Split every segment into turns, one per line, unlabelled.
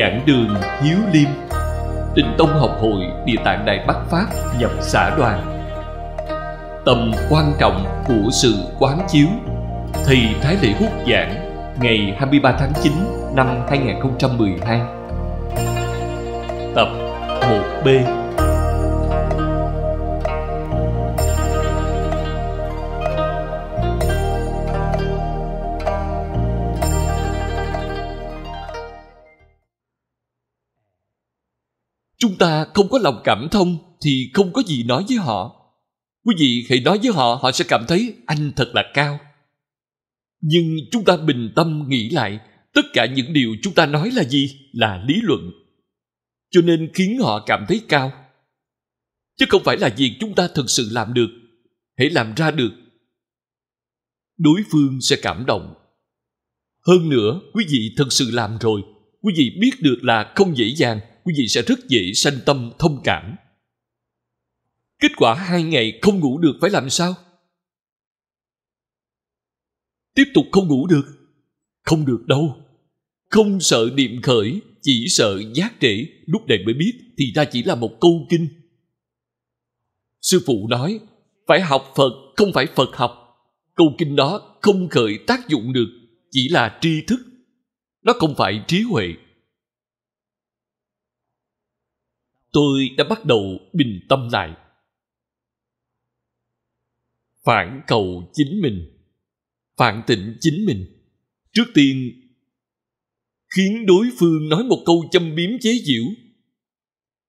giảng đường Hiếu Liêm Tịnh Tông Học hội Địa tạng Đài Bắc Pháp nhập xã đoàn Tầm quan trọng của sự quán chiếu thì Thái Lễ Hút giảng ngày 23 tháng 9 năm 2012 Tập 1B chúng ta không có lòng cảm thông thì không có gì nói với họ quý vị hãy nói với họ họ sẽ cảm thấy anh thật là cao nhưng chúng ta bình tâm nghĩ lại tất cả những điều chúng ta nói là gì là lý luận cho nên khiến họ cảm thấy cao chứ không phải là việc chúng ta thực sự làm được hãy làm ra được đối phương sẽ cảm động hơn nữa quý vị thực sự làm rồi quý vị biết được là không dễ dàng quý vị sẽ rất dễ sanh tâm thông cảm. Kết quả hai ngày không ngủ được phải làm sao? Tiếp tục không ngủ được. Không được đâu. Không sợ niệm khởi, chỉ sợ giác trễ. Lúc này mới biết thì ra chỉ là một câu kinh. Sư phụ nói, phải học Phật, không phải Phật học. Câu kinh đó không khởi tác dụng được, chỉ là tri thức. Nó không phải trí huệ, tôi đã bắt đầu bình tâm lại phản cầu chính mình phản tịnh chính mình trước tiên khiến đối phương nói một câu châm biếm chế giễu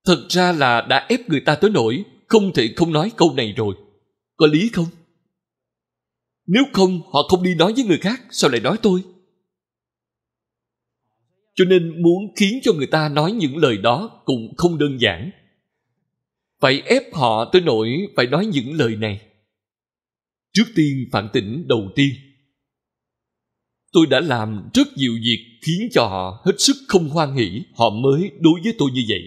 thật ra là đã ép người ta tới nỗi không thể không nói câu này rồi có lý không nếu không họ không đi nói với người khác sao lại nói tôi cho nên muốn khiến cho người ta nói những lời đó cũng không đơn giản phải ép họ tới nỗi phải nói những lời này trước tiên phản tỉnh đầu tiên tôi đã làm rất nhiều việc khiến cho họ hết sức không hoan hỷ họ mới đối với tôi như vậy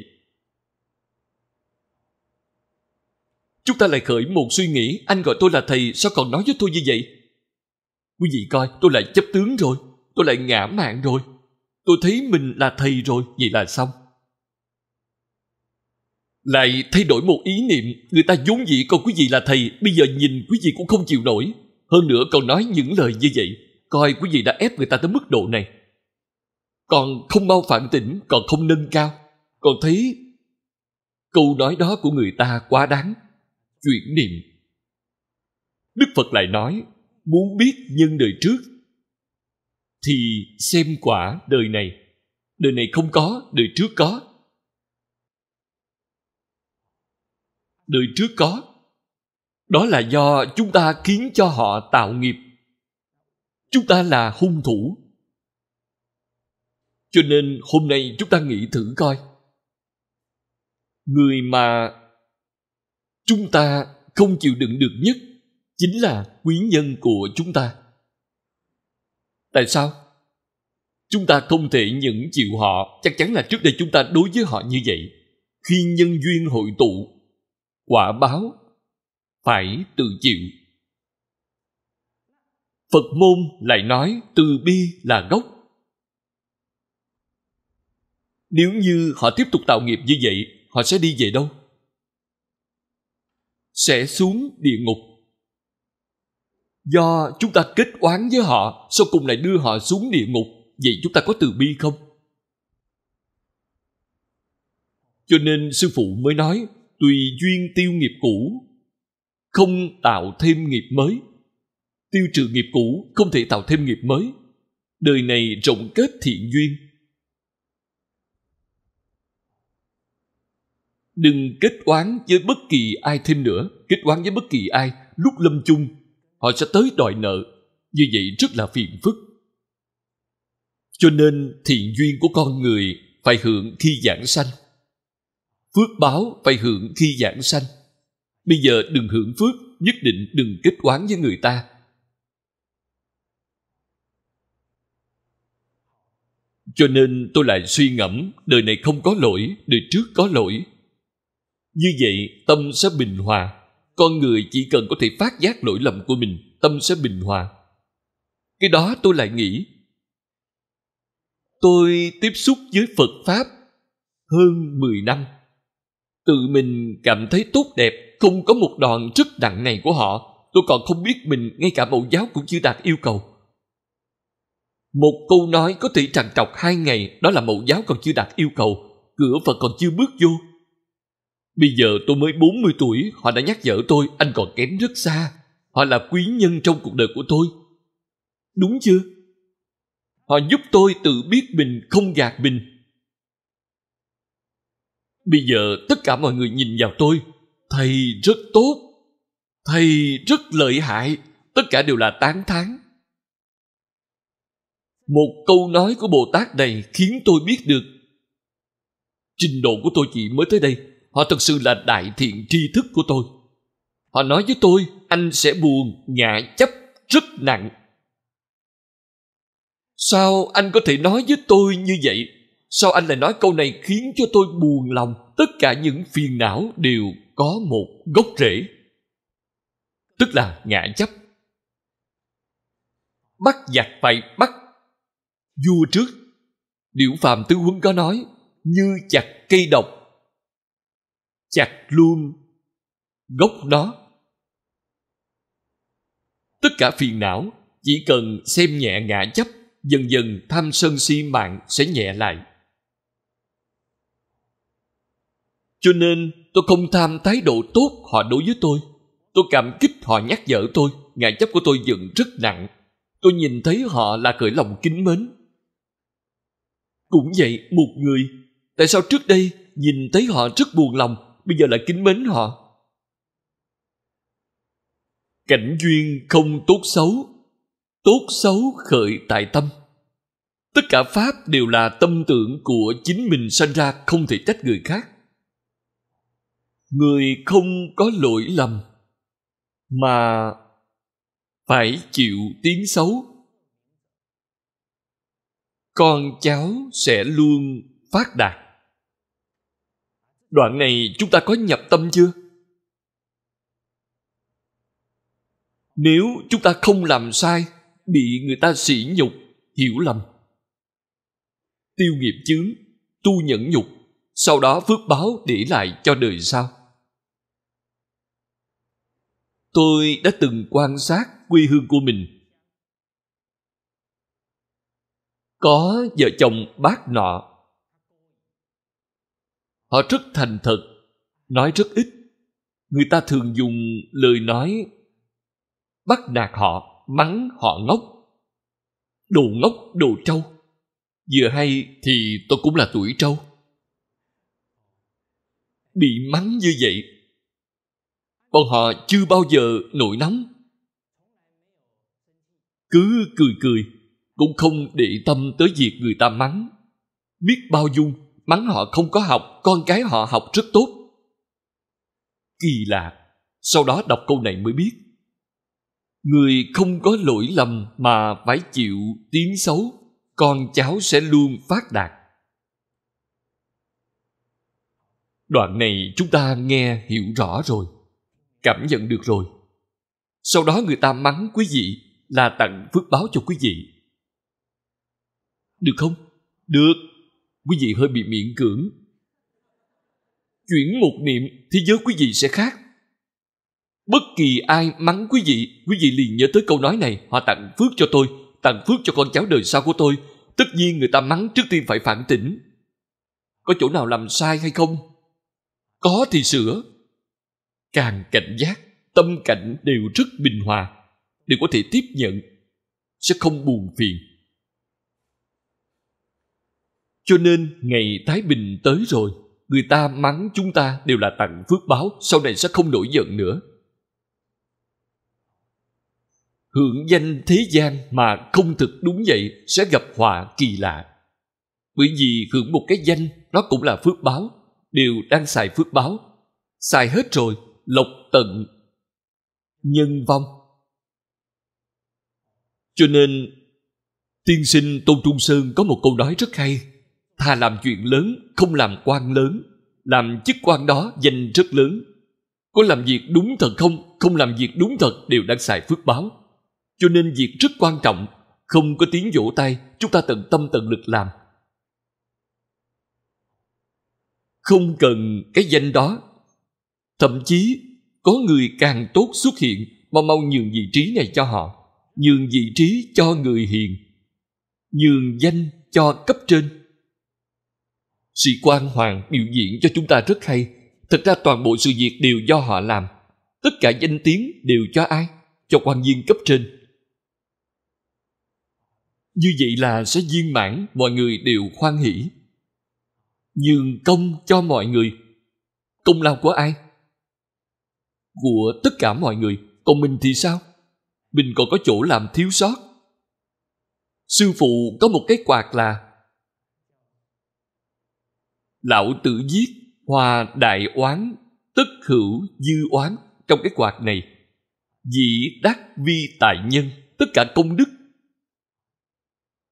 chúng ta lại khởi một suy nghĩ anh gọi tôi là thầy sao còn nói với tôi như vậy quý vị coi tôi lại chấp tướng rồi tôi lại ngã mạng rồi tôi thấy mình là thầy rồi vậy là xong lại thay đổi một ý niệm người ta vốn dĩ coi quý vị là thầy bây giờ nhìn quý vị cũng không chịu nổi hơn nữa còn nói những lời như vậy coi quý vị đã ép người ta tới mức độ này còn không mau phản tỉnh còn không nâng cao còn thấy câu nói đó của người ta quá đáng chuyển niệm đức phật lại nói muốn biết nhân đời trước thì xem quả đời này đời này không có đời trước có đời trước có đó là do chúng ta khiến cho họ tạo nghiệp chúng ta là hung thủ cho nên hôm nay chúng ta nghĩ thử coi người mà chúng ta không chịu đựng được nhất chính là quý nhân của chúng ta Tại sao? Chúng ta không thể những chịu họ, chắc chắn là trước đây chúng ta đối với họ như vậy. Khi nhân duyên hội tụ, quả báo phải tự chịu. Phật môn lại nói từ bi là gốc. Nếu như họ tiếp tục tạo nghiệp như vậy, họ sẽ đi về đâu? Sẽ xuống địa ngục do chúng ta kết oán với họ sau cùng lại đưa họ xuống địa ngục vậy chúng ta có từ bi không cho nên sư phụ mới nói tùy duyên tiêu nghiệp cũ không tạo thêm nghiệp mới tiêu trừ nghiệp cũ không thể tạo thêm nghiệp mới đời này rộng kết thiện duyên đừng kết oán với bất kỳ ai thêm nữa kết oán với bất kỳ ai lúc lâm chung họ sẽ tới đòi nợ. Như vậy rất là phiền phức. Cho nên thiện duyên của con người phải hưởng khi giảng sanh. Phước báo phải hưởng khi giảng sanh. Bây giờ đừng hưởng phước, nhất định đừng kết oán với người ta. Cho nên tôi lại suy ngẫm đời này không có lỗi, đời trước có lỗi. Như vậy tâm sẽ bình hòa, con người chỉ cần có thể phát giác lỗi lầm của mình tâm sẽ bình hòa cái đó tôi lại nghĩ tôi tiếp xúc với phật pháp hơn 10 năm tự mình cảm thấy tốt đẹp không có một đòn rất nặng này của họ tôi còn không biết mình ngay cả mẫu giáo cũng chưa đạt yêu cầu một câu nói có thể trằn trọc hai ngày đó là mẫu giáo còn chưa đạt yêu cầu cửa phật còn chưa bước vô Bây giờ tôi mới 40 tuổi, họ đã nhắc nhở tôi anh còn kém rất xa. Họ là quý nhân trong cuộc đời của tôi. Đúng chưa? Họ giúp tôi tự biết mình không gạt mình. Bây giờ tất cả mọi người nhìn vào tôi. Thầy rất tốt. Thầy rất lợi hại. Tất cả đều là tán thán. Một câu nói của Bồ Tát này khiến tôi biết được trình độ của tôi chỉ mới tới đây Họ thật sự là đại thiện tri thức của tôi. Họ nói với tôi, anh sẽ buồn, ngã chấp rất nặng. Sao anh có thể nói với tôi như vậy? Sao anh lại nói câu này khiến cho tôi buồn lòng? Tất cả những phiền não đều có một gốc rễ. Tức là ngã chấp. Bắt giặc phải bắt. Vua trước, điểu phàm tư huấn có nói, như chặt cây độc chặt luôn gốc đó tất cả phiền não chỉ cần xem nhẹ ngã chấp dần dần tham sân si mạng sẽ nhẹ lại cho nên tôi không tham thái độ tốt họ đối với tôi tôi cảm kích họ nhắc nhở tôi ngã chấp của tôi dựng rất nặng tôi nhìn thấy họ là khởi lòng kính mến cũng vậy một người tại sao trước đây nhìn thấy họ rất buồn lòng bây giờ lại kính mến họ cảnh duyên không tốt xấu tốt xấu khởi tại tâm tất cả pháp đều là tâm tưởng của chính mình sanh ra không thể trách người khác người không có lỗi lầm mà phải chịu tiếng xấu con cháu sẽ luôn phát đạt Đoạn này chúng ta có nhập tâm chưa? Nếu chúng ta không làm sai, bị người ta sỉ nhục, hiểu lầm. Tiêu nghiệp chướng, tu nhẫn nhục, sau đó phước báo để lại cho đời sau. Tôi đã từng quan sát quê hương của mình có vợ chồng bác nọ Họ rất thành thật, nói rất ít. Người ta thường dùng lời nói bắt nạt họ, mắng họ ngốc. Đồ ngốc, đồ trâu. Vừa hay thì tôi cũng là tuổi trâu. Bị mắng như vậy, bọn họ chưa bao giờ nổi nóng. Cứ cười cười, cũng không để tâm tới việc người ta mắng. Biết bao dung mắng họ không có học con cái họ học rất tốt kỳ lạ sau đó đọc câu này mới biết người không có lỗi lầm mà phải chịu tiếng xấu con cháu sẽ luôn phát đạt đoạn này chúng ta nghe hiểu rõ rồi cảm nhận được rồi sau đó người ta mắng quý vị là tặng phước báo cho quý vị được không được quý vị hơi bị miễn cưỡng. Chuyển một niệm, thế giới quý vị sẽ khác. Bất kỳ ai mắng quý vị, quý vị liền nhớ tới câu nói này, họ tặng phước cho tôi, tặng phước cho con cháu đời sau của tôi. Tất nhiên người ta mắng trước tiên phải phản tỉnh. Có chỗ nào làm sai hay không? Có thì sửa. Càng cảnh giác, tâm cảnh đều rất bình hòa, đều có thể tiếp nhận, sẽ không buồn phiền. Cho nên ngày Thái Bình tới rồi, người ta mắng chúng ta đều là tặng phước báo, sau này sẽ không nổi giận nữa. Hưởng danh thế gian mà không thực đúng vậy sẽ gặp họa kỳ lạ. Bởi vì hưởng một cái danh nó cũng là phước báo, đều đang xài phước báo. Xài hết rồi, lộc tận, nhân vong. Cho nên, tiên sinh Tôn Trung Sơn có một câu nói rất hay thà làm chuyện lớn không làm quan lớn làm chức quan đó danh rất lớn có làm việc đúng thật không không làm việc đúng thật đều đang xài phước báo cho nên việc rất quan trọng không có tiếng vỗ tay chúng ta tận tâm tận lực làm không cần cái danh đó thậm chí có người càng tốt xuất hiện mà mau nhường vị trí này cho họ nhường vị trí cho người hiền nhường danh cho cấp trên Sĩ quan Hoàng biểu diễn cho chúng ta rất hay. Thực ra toàn bộ sự việc đều do họ làm. Tất cả danh tiếng đều cho ai? Cho quan viên cấp trên. Như vậy là sẽ viên mãn, mọi người đều khoan hỷ. Nhường công cho mọi người. Công lao của ai? Của tất cả mọi người. Còn mình thì sao? Mình còn có chỗ làm thiếu sót. Sư phụ có một cái quạt là lão tử giết hòa đại oán tất hữu dư oán trong cái quạt này dĩ đắc vi tài nhân tất cả công đức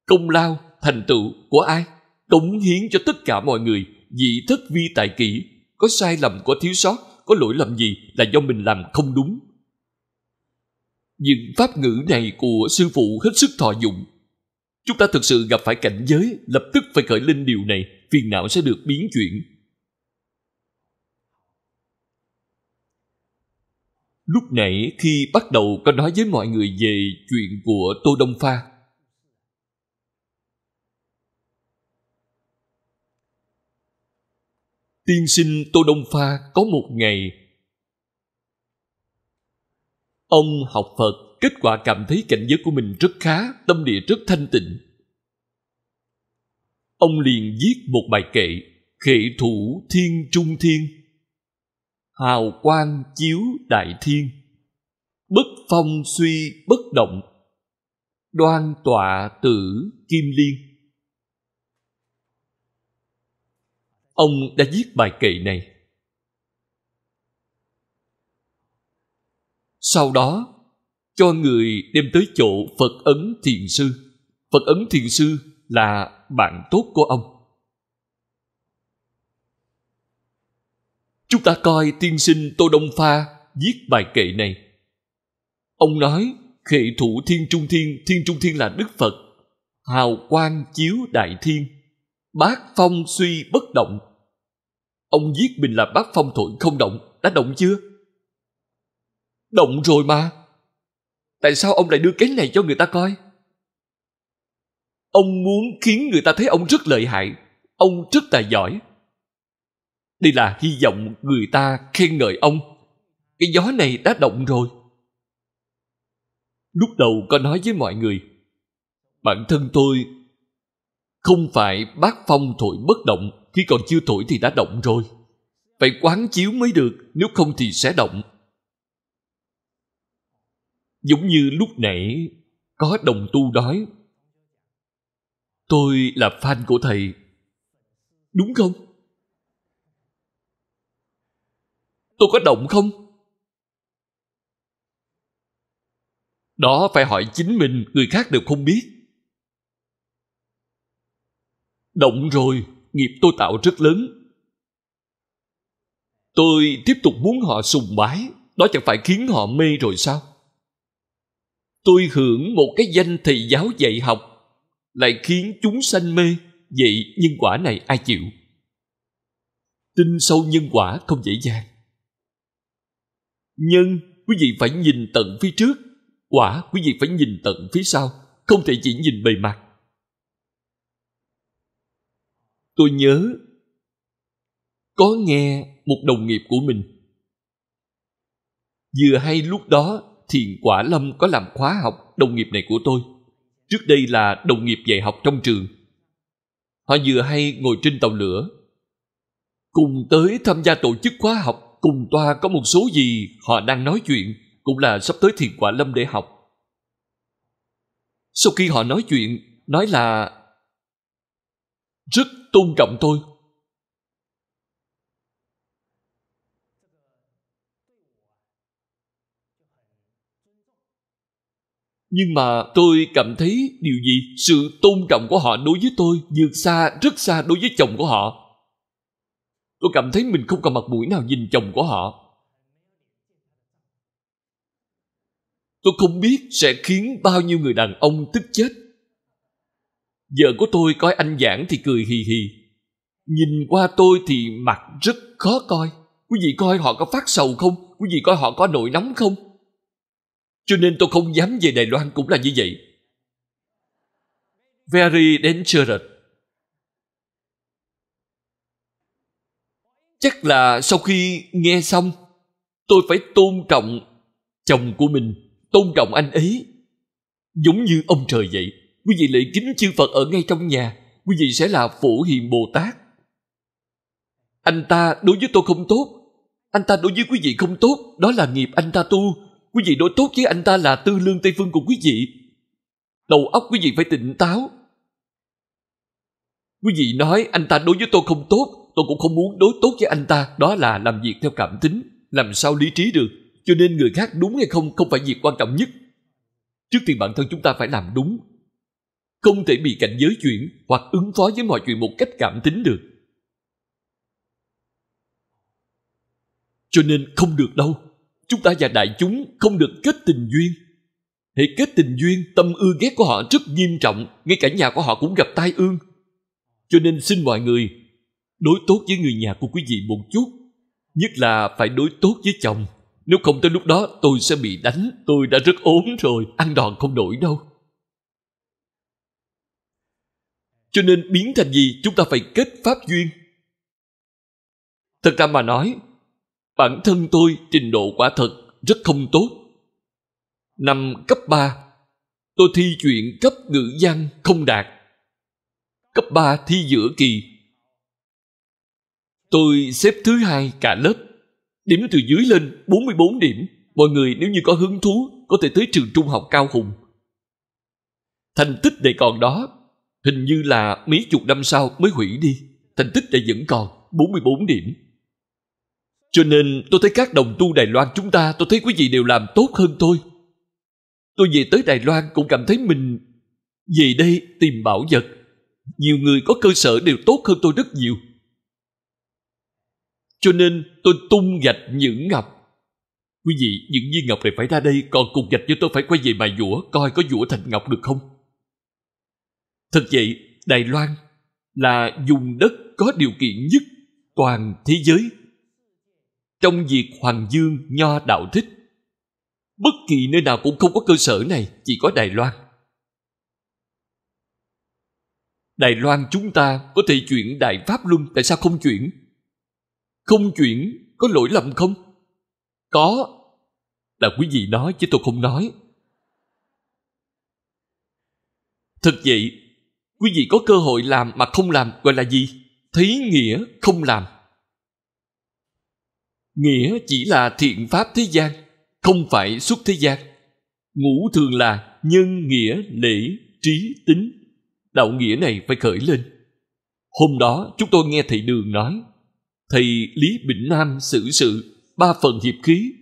công lao thành tựu của ai cống hiến cho tất cả mọi người dị thất vi tài kỷ có sai lầm có thiếu sót có lỗi lầm gì là do mình làm không đúng những pháp ngữ này của sư phụ hết sức thọ dụng Chúng ta thực sự gặp phải cảnh giới, lập tức phải khởi lên điều này, phiền não sẽ được biến chuyển. Lúc nãy khi bắt đầu có nói với mọi người về chuyện của Tô Đông Pha, tiên sinh Tô Đông Pha có một ngày ông học Phật kết quả cảm thấy cảnh giới của mình rất khá, tâm địa rất thanh tịnh. Ông liền viết một bài kệ, khệ thủ thiên trung thiên. Hào quang chiếu đại thiên. Bất phong suy bất động. Đoan tọa tử kim liên. Ông đã viết bài kệ này. Sau đó, cho người đem tới chỗ Phật Ấn Thiền Sư. Phật Ấn Thiền Sư là bạn tốt của ông. Chúng ta coi tiên sinh Tô Đông Pha viết bài kệ này. Ông nói khệ thủ thiên trung thiên, thiên trung thiên là Đức Phật. Hào quang chiếu đại thiên, bát phong suy bất động. Ông viết mình là bát phong thuận không động, đã động chưa? Động rồi mà tại sao ông lại đưa cái này cho người ta coi ông muốn khiến người ta thấy ông rất lợi hại ông rất tài giỏi đây là hy vọng người ta khen ngợi ông cái gió này đã động rồi lúc đầu có nói với mọi người bản thân tôi không phải bác phong thổi bất động khi còn chưa thổi thì đã động rồi phải quán chiếu mới được nếu không thì sẽ động giống như lúc nãy có đồng tu đói tôi là fan của thầy đúng không tôi có động không đó phải hỏi chính mình người khác đều không biết động rồi nghiệp tôi tạo rất lớn tôi tiếp tục muốn họ sùng bái đó chẳng phải khiến họ mê rồi sao tôi hưởng một cái danh thầy giáo dạy học lại khiến chúng sanh mê vậy nhân quả này ai chịu tin sâu nhân quả không dễ dàng nhân quý vị phải nhìn tận phía trước quả quý vị phải nhìn tận phía sau không thể chỉ nhìn bề mặt tôi nhớ có nghe một đồng nghiệp của mình vừa hay lúc đó Thiền Quả Lâm có làm khóa học đồng nghiệp này của tôi. Trước đây là đồng nghiệp dạy học trong trường. Họ vừa hay ngồi trên tàu lửa. Cùng tới tham gia tổ chức khóa học, cùng toa có một số gì họ đang nói chuyện, cũng là sắp tới Thiền Quả Lâm để học. Sau khi họ nói chuyện, nói là rất tôn trọng tôi nhưng mà tôi cảm thấy điều gì sự tôn trọng của họ đối với tôi vượt xa rất xa đối với chồng của họ tôi cảm thấy mình không còn mặt mũi nào nhìn chồng của họ tôi không biết sẽ khiến bao nhiêu người đàn ông tức chết vợ của tôi coi anh giảng thì cười hì hì nhìn qua tôi thì mặt rất khó coi quý vị coi họ có phát sầu không quý vị coi họ có nổi nóng không cho nên tôi không dám về Đài Loan cũng là như vậy. Very dangerous. Chắc là sau khi nghe xong, tôi phải tôn trọng chồng của mình, tôn trọng anh ấy. Giống như ông trời vậy. Quý vị lại kính chư Phật ở ngay trong nhà, quý vị sẽ là phổ hiền Bồ Tát. Anh ta đối với tôi không tốt, anh ta đối với quý vị không tốt, đó là nghiệp anh ta tu, Quý vị đối tốt với anh ta là tư lương Tây Phương của quý vị. Đầu óc quý vị phải tỉnh táo. Quý vị nói anh ta đối với tôi không tốt, tôi cũng không muốn đối tốt với anh ta. Đó là làm việc theo cảm tính, làm sao lý trí được. Cho nên người khác đúng hay không không phải việc quan trọng nhất. Trước tiên bản thân chúng ta phải làm đúng. Không thể bị cảnh giới chuyển hoặc ứng phó với mọi chuyện một cách cảm tính được. Cho nên không được đâu chúng ta và đại chúng không được kết tình duyên hãy kết tình duyên tâm ưa ghét của họ rất nghiêm trọng ngay cả nhà của họ cũng gặp tai ương cho nên xin mọi người đối tốt với người nhà của quý vị một chút nhất là phải đối tốt với chồng nếu không tới lúc đó tôi sẽ bị đánh tôi đã rất ốm rồi ăn đòn không nổi đâu cho nên biến thành gì chúng ta phải kết pháp duyên thật ra mà nói bản thân tôi trình độ quả thật rất không tốt. Năm cấp 3, tôi thi chuyện cấp ngữ văn không đạt. Cấp 3 thi giữa kỳ. Tôi xếp thứ hai cả lớp. Điểm từ dưới lên 44 điểm. Mọi người nếu như có hứng thú có thể tới trường trung học Cao Hùng. Thành tích này còn đó. Hình như là mấy chục năm sau mới hủy đi. Thành tích này vẫn còn 44 điểm. Cho nên tôi thấy các đồng tu Đài Loan chúng ta tôi thấy quý vị đều làm tốt hơn tôi. Tôi về tới Đài Loan cũng cảm thấy mình về đây tìm bảo vật. Nhiều người có cơ sở đều tốt hơn tôi rất nhiều. Cho nên tôi tung gạch những ngọc. Quý vị, những viên ngọc này phải ra đây còn cục gạch với tôi phải quay về mài dũa coi có dũa thành ngọc được không. Thật vậy, Đài Loan là vùng đất có điều kiện nhất toàn thế giới trong việc Hoàng Dương Nho Đạo Thích. Bất kỳ nơi nào cũng không có cơ sở này, chỉ có Đài Loan. Đài Loan chúng ta có thể chuyển Đại Pháp Luân, tại sao không chuyển? Không chuyển có lỗi lầm không? Có. Là quý vị nói chứ tôi không nói. thực vậy, quý vị có cơ hội làm mà không làm gọi là gì? Thấy nghĩa không làm nghĩa chỉ là thiện pháp thế gian không phải xuất thế gian ngũ thường là nhân nghĩa lễ trí tính đạo nghĩa này phải khởi lên hôm đó chúng tôi nghe thầy đường nói thầy lý bỉnh nam xử sự ba phần hiệp khí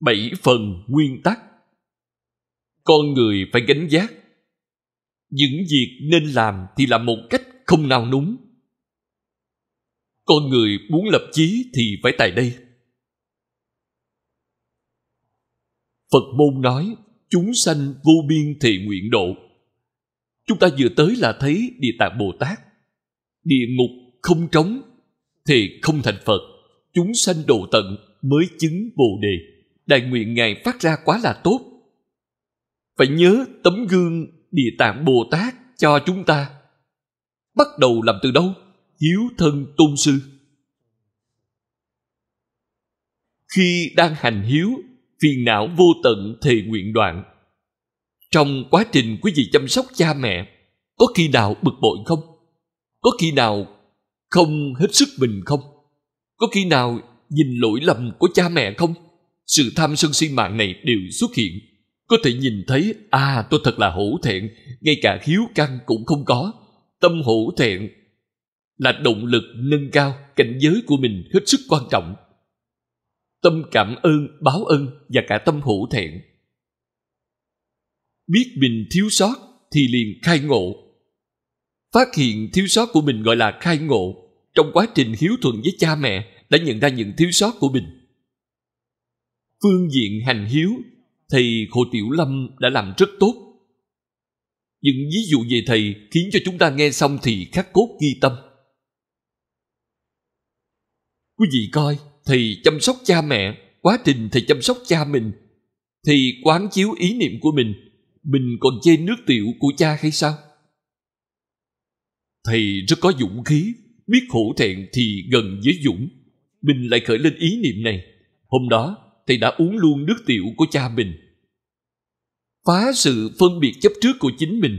bảy phần nguyên tắc con người phải gánh giác những việc nên làm thì làm một cách không nào núng con người muốn lập chí thì phải tại đây phật môn nói chúng sanh vô biên thệ nguyện độ chúng ta vừa tới là thấy địa tạng bồ tát địa ngục không trống thì không thành phật chúng sanh độ tận mới chứng bồ đề đại nguyện ngài phát ra quá là tốt phải nhớ tấm gương địa tạng bồ tát cho chúng ta bắt đầu làm từ đâu hiếu thân tôn sư khi đang hành hiếu phiền não vô tận thề nguyện đoạn trong quá trình quý vị chăm sóc cha mẹ có khi nào bực bội không có khi nào không hết sức mình không có khi nào nhìn lỗi lầm của cha mẹ không sự tham sân si mạng này đều xuất hiện có thể nhìn thấy à tôi thật là hổ thẹn ngay cả hiếu căn cũng không có tâm hổ thẹn là động lực nâng cao cảnh giới của mình hết sức quan trọng tâm cảm ơn báo ân và cả tâm hổ thẹn biết mình thiếu sót thì liền khai ngộ phát hiện thiếu sót của mình gọi là khai ngộ trong quá trình hiếu thuận với cha mẹ đã nhận ra những thiếu sót của mình phương diện hành hiếu thì khổ tiểu lâm đã làm rất tốt những ví dụ về thầy khiến cho chúng ta nghe xong thì khắc cốt ghi tâm Quý vị coi, thì chăm sóc cha mẹ, quá trình thì chăm sóc cha mình, thì quán chiếu ý niệm của mình, mình còn chê nước tiểu của cha hay sao? Thầy rất có dũng khí, biết khổ thẹn thì gần với dũng. Mình lại khởi lên ý niệm này. Hôm đó, thầy đã uống luôn nước tiểu của cha mình. Phá sự phân biệt chấp trước của chính mình.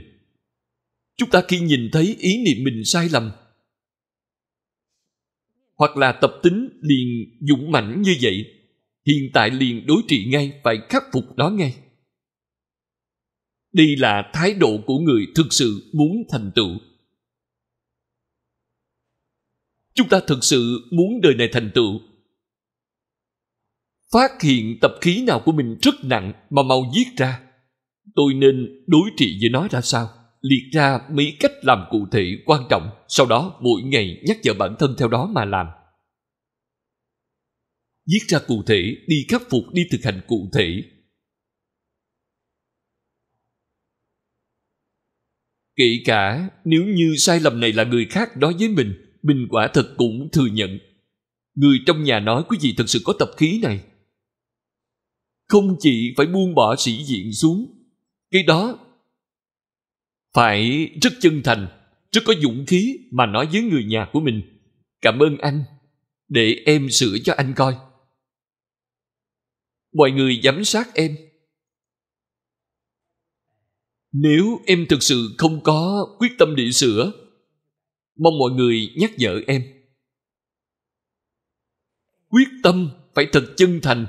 Chúng ta khi nhìn thấy ý niệm mình sai lầm, hoặc là tập tính liền dũng mãnh như vậy hiện tại liền đối trị ngay phải khắc phục đó ngay đây là thái độ của người thực sự muốn thành tựu chúng ta thực sự muốn đời này thành tựu phát hiện tập khí nào của mình rất nặng mà mau giết ra tôi nên đối trị với nó ra sao liệt ra mấy cách làm cụ thể quan trọng, sau đó mỗi ngày nhắc nhở bản thân theo đó mà làm. Viết ra cụ thể, đi khắc phục, đi thực hành cụ thể. Kể cả nếu như sai lầm này là người khác nói với mình, mình quả thật cũng thừa nhận. Người trong nhà nói quý vị thật sự có tập khí này. Không chỉ phải buông bỏ sĩ diện xuống, cái đó phải rất chân thành rất có dũng khí mà nói với người nhà của mình cảm ơn anh để em sửa cho anh coi mọi người giám sát em nếu em thực sự không có quyết tâm để sửa mong mọi người nhắc nhở em quyết tâm phải thật chân thành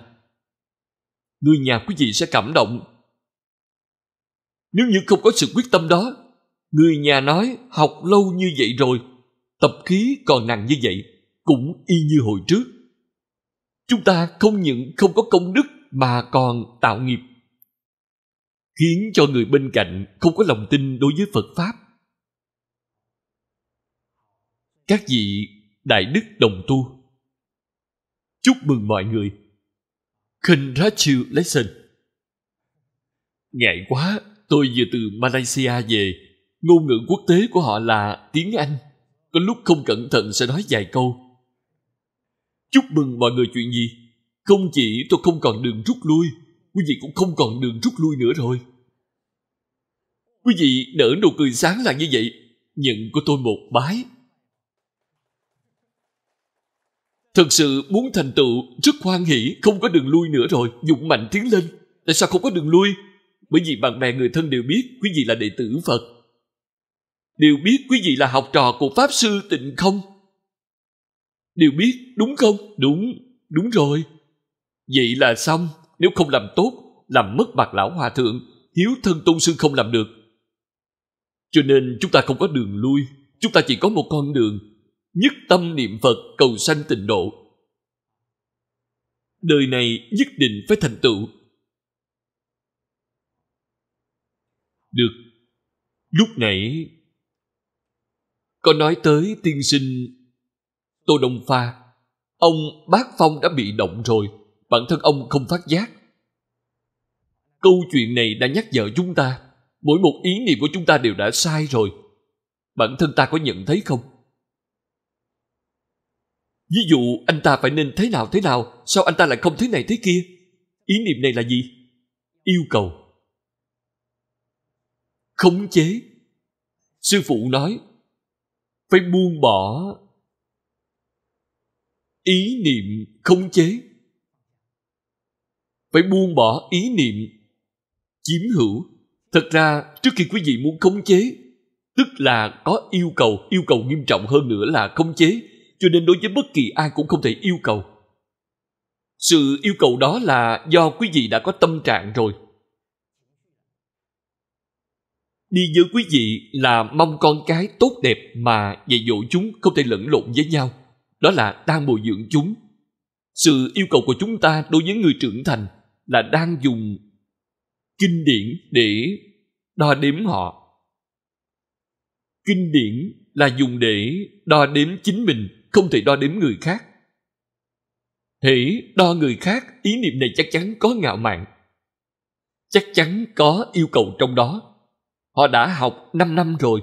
người nhà quý vị sẽ cảm động nếu như không có sự quyết tâm đó, người nhà nói học lâu như vậy rồi, tập khí còn nặng như vậy, cũng y như hồi trước. Chúng ta không những không có công đức mà còn tạo nghiệp. Khiến cho người bên cạnh không có lòng tin đối với Phật Pháp. Các vị Đại Đức Đồng Tu Chúc mừng mọi người Khinrachu Lesson Ngại quá Tôi vừa từ Malaysia về, ngôn ngữ quốc tế của họ là tiếng Anh. Có lúc không cẩn thận sẽ nói vài câu. Chúc mừng mọi người chuyện gì? Không chỉ tôi không còn đường rút lui, quý vị cũng không còn đường rút lui nữa rồi. Quý vị đỡ nụ cười sáng là như vậy, nhận của tôi một bái. Thật sự muốn thành tựu, rất hoan hỷ, không có đường lui nữa rồi, dụng mạnh tiến lên. Tại sao không có đường lui? bởi vì bạn bè người thân đều biết quý vị là đệ tử Phật. Đều biết quý vị là học trò của Pháp Sư Tịnh Không. Đều biết, đúng không? Đúng, đúng rồi. Vậy là xong, nếu không làm tốt, làm mất mặt lão hòa thượng, hiếu thân tôn sư không làm được. Cho nên chúng ta không có đường lui, chúng ta chỉ có một con đường, nhất tâm niệm Phật cầu sanh tịnh độ. Đời này nhất định phải thành tựu Được. Lúc nãy có nói tới tiên sinh Tô Đông Pha. Ông Bác Phong đã bị động rồi. Bản thân ông không phát giác. Câu chuyện này đã nhắc nhở chúng ta. Mỗi một ý niệm của chúng ta đều đã sai rồi. Bản thân ta có nhận thấy không? Ví dụ anh ta phải nên thế nào thế nào Sao anh ta lại không thế này thế kia Ý niệm này là gì Yêu cầu khống chế sư phụ nói phải buông bỏ ý niệm khống chế phải buông bỏ ý niệm chiếm hữu thật ra trước khi quý vị muốn khống chế tức là có yêu cầu yêu cầu nghiêm trọng hơn nữa là khống chế cho nên đối với bất kỳ ai cũng không thể yêu cầu sự yêu cầu đó là do quý vị đã có tâm trạng rồi đi với quý vị là mong con cái tốt đẹp mà dạy dỗ chúng không thể lẫn lộn với nhau đó là đang bồi dưỡng chúng sự yêu cầu của chúng ta đối với người trưởng thành là đang dùng kinh điển để đo đếm họ kinh điển là dùng để đo đếm chính mình không thể đo đếm người khác hễ đo người khác ý niệm này chắc chắn có ngạo mạn chắc chắn có yêu cầu trong đó Họ đã học 5 năm rồi.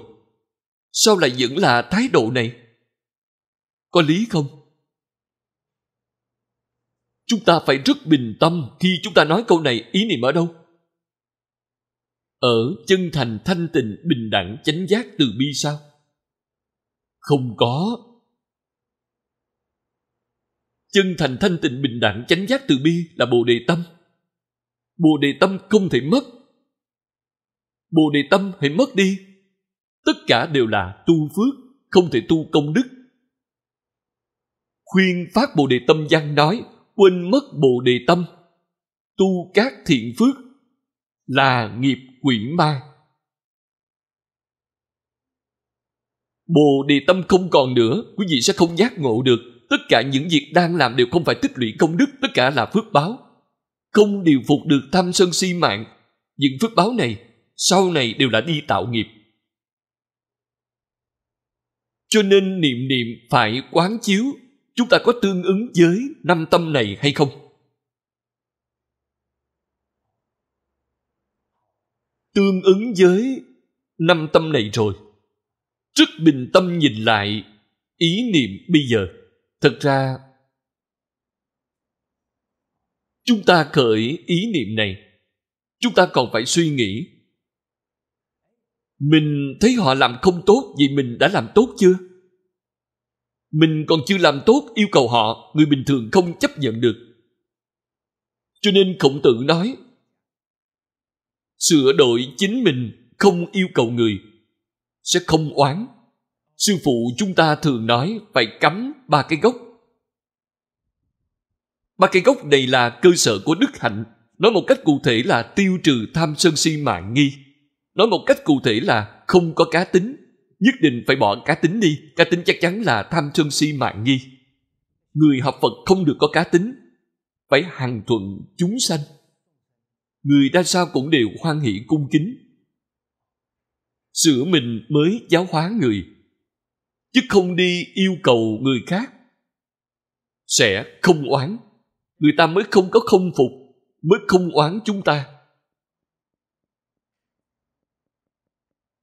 Sao lại vẫn là thái độ này? Có lý không? Chúng ta phải rất bình tâm khi chúng ta nói câu này ý niệm ở đâu? Ở chân thành thanh tịnh bình đẳng chánh giác từ bi sao? Không có. Chân thành thanh tịnh bình đẳng chánh giác từ bi là bồ đề tâm. Bồ đề tâm không thể mất Bồ đề tâm hãy mất đi. Tất cả đều là tu phước, không thể tu công đức. Khuyên phát Bồ đề tâm văn nói, quên mất Bồ đề tâm. Tu các thiện phước là nghiệp quỷ ma. Bồ đề tâm không còn nữa, quý vị sẽ không giác ngộ được. Tất cả những việc đang làm đều không phải tích lũy công đức, tất cả là phước báo. Không điều phục được tham sân si mạng. Những phước báo này sau này đều là đi tạo nghiệp cho nên niệm niệm phải quán chiếu chúng ta có tương ứng với năm tâm này hay không tương ứng với năm tâm này rồi rất bình tâm nhìn lại ý niệm bây giờ thật ra chúng ta khởi ý niệm này chúng ta còn phải suy nghĩ mình thấy họ làm không tốt vì mình đã làm tốt chưa mình còn chưa làm tốt yêu cầu họ người bình thường không chấp nhận được cho nên khổng tử nói sửa đổi chính mình không yêu cầu người sẽ không oán sư phụ chúng ta thường nói phải cắm ba cái gốc ba cái gốc này là cơ sở của đức hạnh nói một cách cụ thể là tiêu trừ tham sân si mạng nghi Nói một cách cụ thể là không có cá tính. Nhất định phải bỏ cá tính đi. Cá tính chắc chắn là tham sân si mạng nghi. Người học Phật không được có cá tính. Phải hằng thuận chúng sanh. Người ra sao cũng đều hoan hỷ cung kính. Sửa mình mới giáo hóa người. Chứ không đi yêu cầu người khác. Sẽ không oán. Người ta mới không có không phục. Mới không oán chúng ta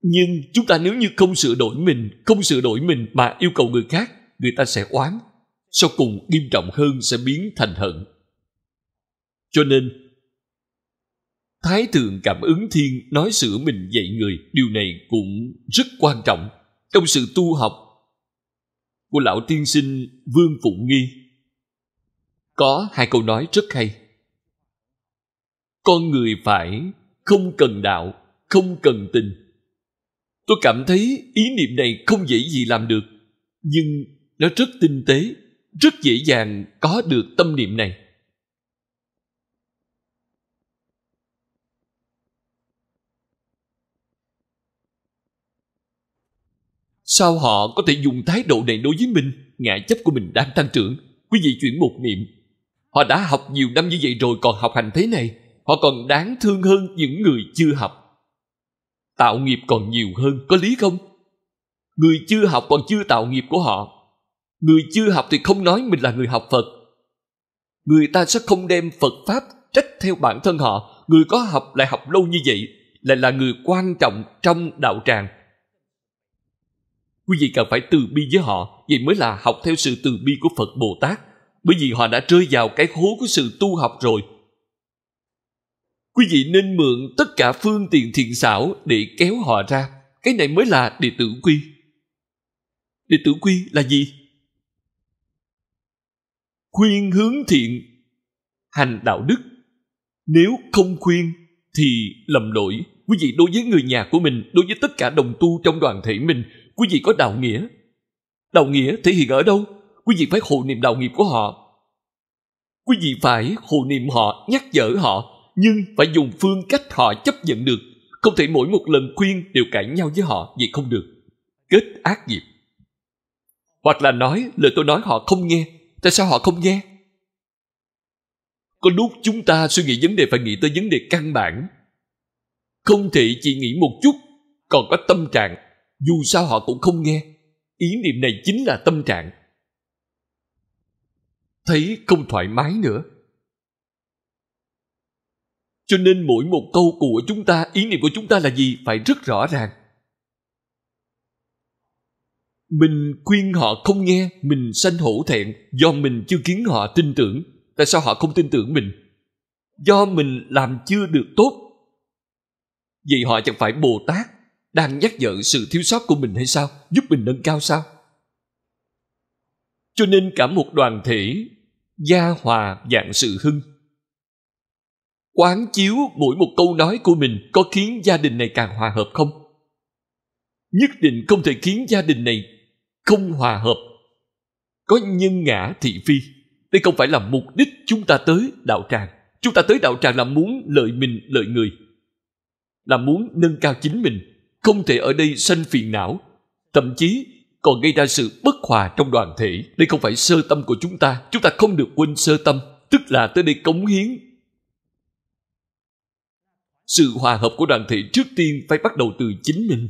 nhưng chúng ta nếu như không sửa đổi mình không sửa đổi mình mà yêu cầu người khác người ta sẽ oán sau cùng nghiêm trọng hơn sẽ biến thành hận cho nên Thái thượng cảm ứng thiên nói sửa mình dạy người, điều này cũng rất quan trọng trong sự tu học của lão tiên sinh Vương Phụng Nghi. Có hai câu nói rất hay. Con người phải không cần đạo, không cần tình. Tôi cảm thấy ý niệm này không dễ gì làm được, nhưng nó rất tinh tế, rất dễ dàng có được tâm niệm này. Sao họ có thể dùng thái độ này đối với mình? Ngã chấp của mình đang tăng trưởng. Quý vị chuyển một niệm. Họ đã học nhiều năm như vậy rồi còn học hành thế này. Họ còn đáng thương hơn những người chưa học tạo nghiệp còn nhiều hơn có lý không người chưa học còn chưa tạo nghiệp của họ người chưa học thì không nói mình là người học phật người ta sẽ không đem phật pháp trách theo bản thân họ người có học lại học lâu như vậy lại là người quan trọng trong đạo tràng quý vị cần phải từ bi với họ vậy mới là học theo sự từ bi của phật bồ tát bởi vì họ đã rơi vào cái hố của sự tu học rồi quý vị nên mượn tất cả phương tiện thiện xảo để kéo họ ra cái này mới là đệ tử quy đệ tử quy là gì khuyên hướng thiện hành đạo đức nếu không khuyên thì lầm lỗi quý vị đối với người nhà của mình đối với tất cả đồng tu trong đoàn thể mình quý vị có đạo nghĩa đạo nghĩa thể hiện ở đâu quý vị phải hộ niệm đạo nghiệp của họ quý vị phải hộ niệm họ nhắc nhở họ nhưng phải dùng phương cách họ chấp nhận được không thể mỗi một lần khuyên đều cãi nhau với họ vì không được kết ác nghiệp hoặc là nói lời tôi nói họ không nghe tại sao họ không nghe có lúc chúng ta suy nghĩ vấn đề phải nghĩ tới vấn đề căn bản không thể chỉ nghĩ một chút còn có tâm trạng dù sao họ cũng không nghe ý niệm này chính là tâm trạng thấy không thoải mái nữa cho nên mỗi một câu của chúng ta, ý niệm của chúng ta là gì? Phải rất rõ ràng. Mình khuyên họ không nghe, mình sanh hổ thẹn do mình chưa khiến họ tin tưởng. Tại sao họ không tin tưởng mình? Do mình làm chưa được tốt. Vậy họ chẳng phải Bồ Tát đang nhắc nhở sự thiếu sót của mình hay sao? Giúp mình nâng cao sao? Cho nên cả một đoàn thể gia hòa dạng sự hưng quán chiếu mỗi một câu nói của mình có khiến gia đình này càng hòa hợp không nhất định không thể khiến gia đình này không hòa hợp có nhân ngã thị phi đây không phải là mục đích chúng ta tới đạo tràng chúng ta tới đạo tràng là muốn lợi mình lợi người là muốn nâng cao chính mình không thể ở đây sanh phiền não thậm chí còn gây ra sự bất hòa trong đoàn thể đây không phải sơ tâm của chúng ta chúng ta không được quên sơ tâm tức là tới đây cống hiến sự hòa hợp của đoàn thể trước tiên phải bắt đầu từ chính mình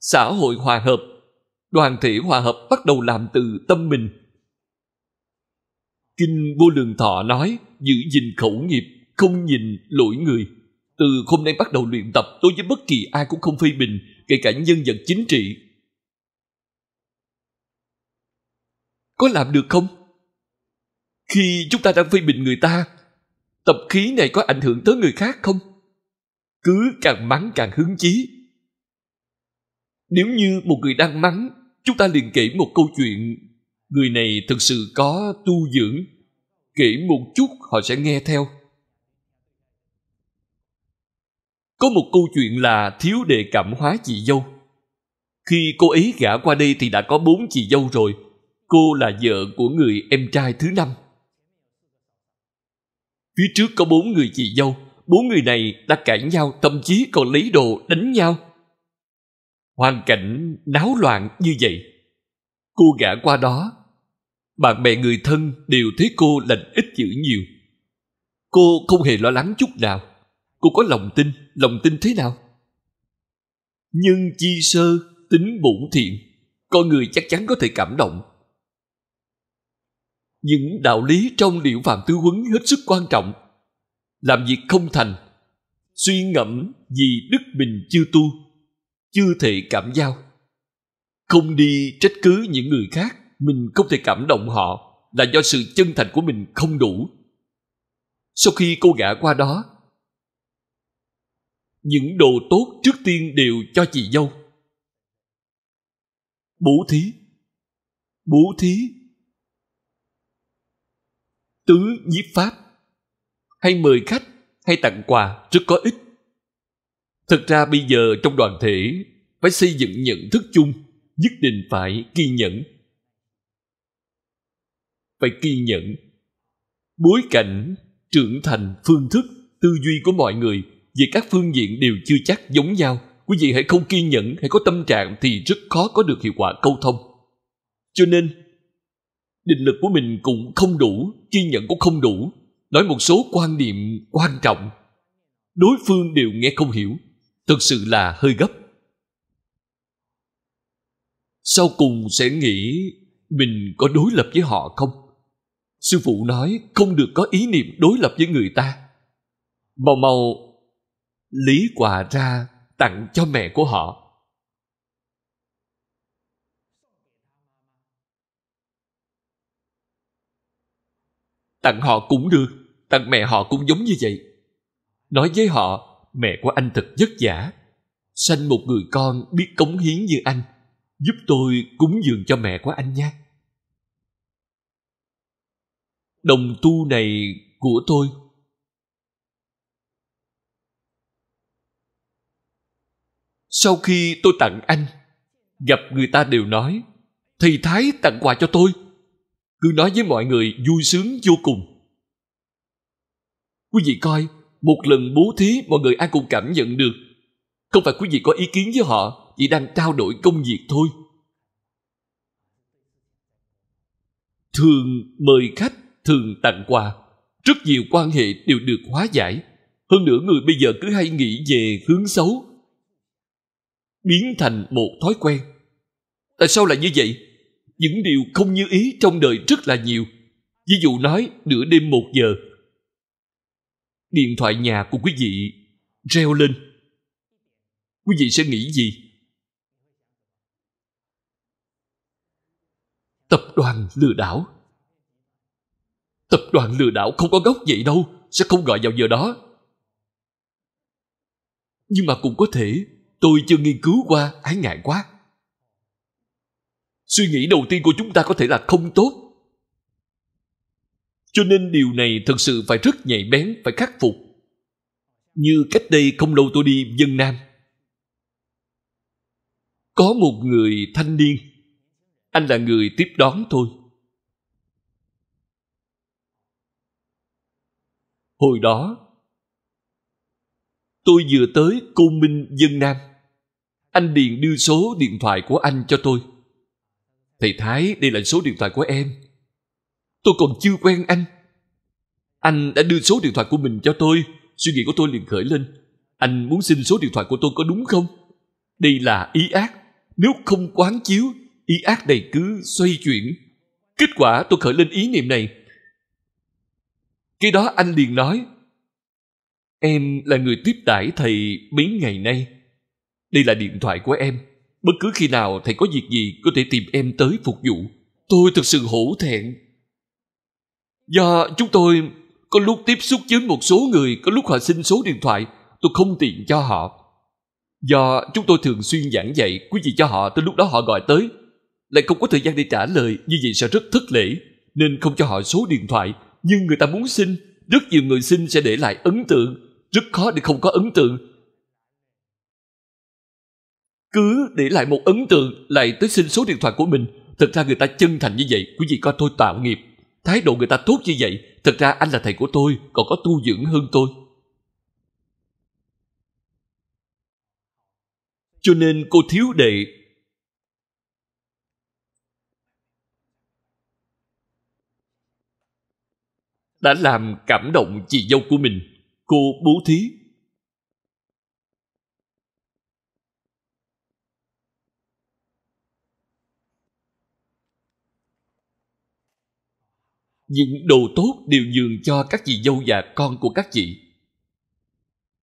xã hội hòa hợp đoàn thể hòa hợp bắt đầu làm từ tâm mình kinh vô lượng thọ nói giữ gìn khẩu nghiệp không nhìn lỗi người từ hôm nay bắt đầu luyện tập tôi với bất kỳ ai cũng không phê bình kể cả nhân vật chính trị có làm được không khi chúng ta đang phê bình người ta tập khí này có ảnh hưởng tới người khác không cứ càng mắng càng hứng chí nếu như một người đang mắng chúng ta liền kể một câu chuyện người này thực sự có tu dưỡng kể một chút họ sẽ nghe theo có một câu chuyện là thiếu đề cảm hóa chị dâu khi cô ấy gả qua đây thì đã có bốn chị dâu rồi cô là vợ của người em trai thứ năm Phía trước có bốn người chị dâu, bốn người này đã cãi nhau thậm chí còn lấy đồ đánh nhau. Hoàn cảnh náo loạn như vậy. Cô gã qua đó, bạn bè người thân đều thấy cô lành ít dữ nhiều. Cô không hề lo lắng chút nào. Cô có lòng tin, lòng tin thế nào? Nhưng chi sơ, tính bổn thiện, con người chắc chắn có thể cảm động những đạo lý trong liễu phạm tư huấn hết sức quan trọng làm việc không thành suy ngẫm vì đức mình chưa tu chưa thể cảm giao không đi trách cứ những người khác mình không thể cảm động họ là do sự chân thành của mình không đủ sau khi cô gã qua đó những đồ tốt trước tiên đều cho chị dâu bố thí bố thí tứ nhiếp pháp hay mời khách hay tặng quà rất có ích thật ra bây giờ trong đoàn thể phải xây dựng nhận thức chung nhất định phải kiên nhẫn phải kiên nhẫn bối cảnh trưởng thành phương thức tư duy của mọi người về các phương diện đều chưa chắc giống nhau quý vị hãy không kiên nhẫn hãy có tâm trạng thì rất khó có được hiệu quả câu thông cho nên định lực của mình cũng không đủ chi nhận cũng không đủ nói một số quan niệm quan trọng đối phương đều nghe không hiểu thực sự là hơi gấp sau cùng sẽ nghĩ mình có đối lập với họ không sư phụ nói không được có ý niệm đối lập với người ta mau mau lý quà ra tặng cho mẹ của họ tặng họ cũng được tặng mẹ họ cũng giống như vậy nói với họ mẹ của anh thật vất vả sanh một người con biết cống hiến như anh giúp tôi cúng dường cho mẹ của anh nha đồng tu này của tôi sau khi tôi tặng anh gặp người ta đều nói thầy thái tặng quà cho tôi cứ nói với mọi người vui sướng vô cùng quý vị coi một lần bố thí mọi người ai cũng cảm nhận được không phải quý vị có ý kiến với họ chỉ đang trao đổi công việc thôi thường mời khách thường tặng quà rất nhiều quan hệ đều được hóa giải hơn nữa người bây giờ cứ hay nghĩ về hướng xấu biến thành một thói quen tại sao lại như vậy những điều không như ý trong đời rất là nhiều ví dụ nói nửa đêm một giờ điện thoại nhà của quý vị reo lên quý vị sẽ nghĩ gì tập đoàn lừa đảo tập đoàn lừa đảo không có gốc vậy đâu sẽ không gọi vào giờ đó nhưng mà cũng có thể tôi chưa nghiên cứu qua ái ngại quá suy nghĩ đầu tiên của chúng ta có thể là không tốt cho nên điều này thật sự phải rất nhạy bén phải khắc phục như cách đây không lâu tôi đi dân nam có một người thanh niên anh là người tiếp đón tôi hồi đó tôi vừa tới côn minh dân nam anh điền đưa số điện thoại của anh cho tôi Thầy Thái, đây là số điện thoại của em. Tôi còn chưa quen anh. Anh đã đưa số điện thoại của mình cho tôi. Suy nghĩ của tôi liền khởi lên. Anh muốn xin số điện thoại của tôi có đúng không? Đây là ý ác. Nếu không quán chiếu, ý ác này cứ xoay chuyển. Kết quả tôi khởi lên ý niệm này. Khi đó anh liền nói, Em là người tiếp đãi thầy mấy ngày nay. Đây là điện thoại của em. Bất cứ khi nào thầy có việc gì có thể tìm em tới phục vụ. Tôi thực sự hổ thẹn. do chúng tôi có lúc tiếp xúc với một số người, có lúc họ xin số điện thoại, tôi không tiện cho họ. do chúng tôi thường xuyên giảng dạy quý vị cho họ tới lúc đó họ gọi tới. Lại không có thời gian để trả lời, như vậy sẽ rất thất lễ, nên không cho họ số điện thoại. Nhưng người ta muốn xin, rất nhiều người xin sẽ để lại ấn tượng, rất khó để không có ấn tượng cứ để lại một ấn tượng lại tới xin số điện thoại của mình thực ra người ta chân thành như vậy quý vị coi tôi tạo nghiệp thái độ người ta tốt như vậy thật ra anh là thầy của tôi còn có tu dưỡng hơn tôi cho nên cô thiếu đệ đã làm cảm động chị dâu của mình cô bố thí những đồ tốt đều dường cho các chị dâu và con của các chị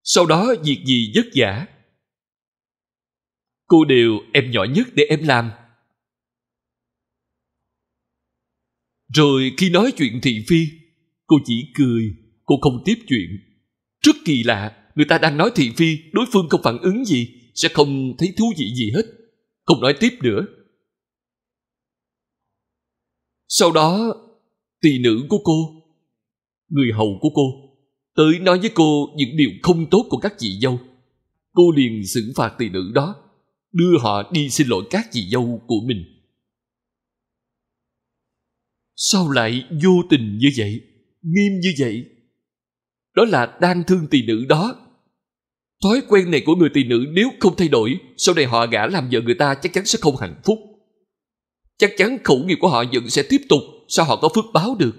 sau đó việc gì vất vả cô đều em nhỏ nhất để em làm rồi khi nói chuyện thị phi cô chỉ cười cô không tiếp chuyện rất kỳ lạ người ta đang nói thị phi đối phương không phản ứng gì sẽ không thấy thú vị gì hết không nói tiếp nữa sau đó tỳ nữ của cô người hầu của cô tới nói với cô những điều không tốt của các chị dâu cô liền xử phạt tỳ nữ đó đưa họ đi xin lỗi các chị dâu của mình sao lại vô tình như vậy nghiêm như vậy đó là đang thương tỳ nữ đó thói quen này của người tỳ nữ nếu không thay đổi sau này họ gả làm vợ người ta chắc chắn sẽ không hạnh phúc chắc chắn khẩu nghiệp của họ vẫn sẽ tiếp tục sao họ có phước báo được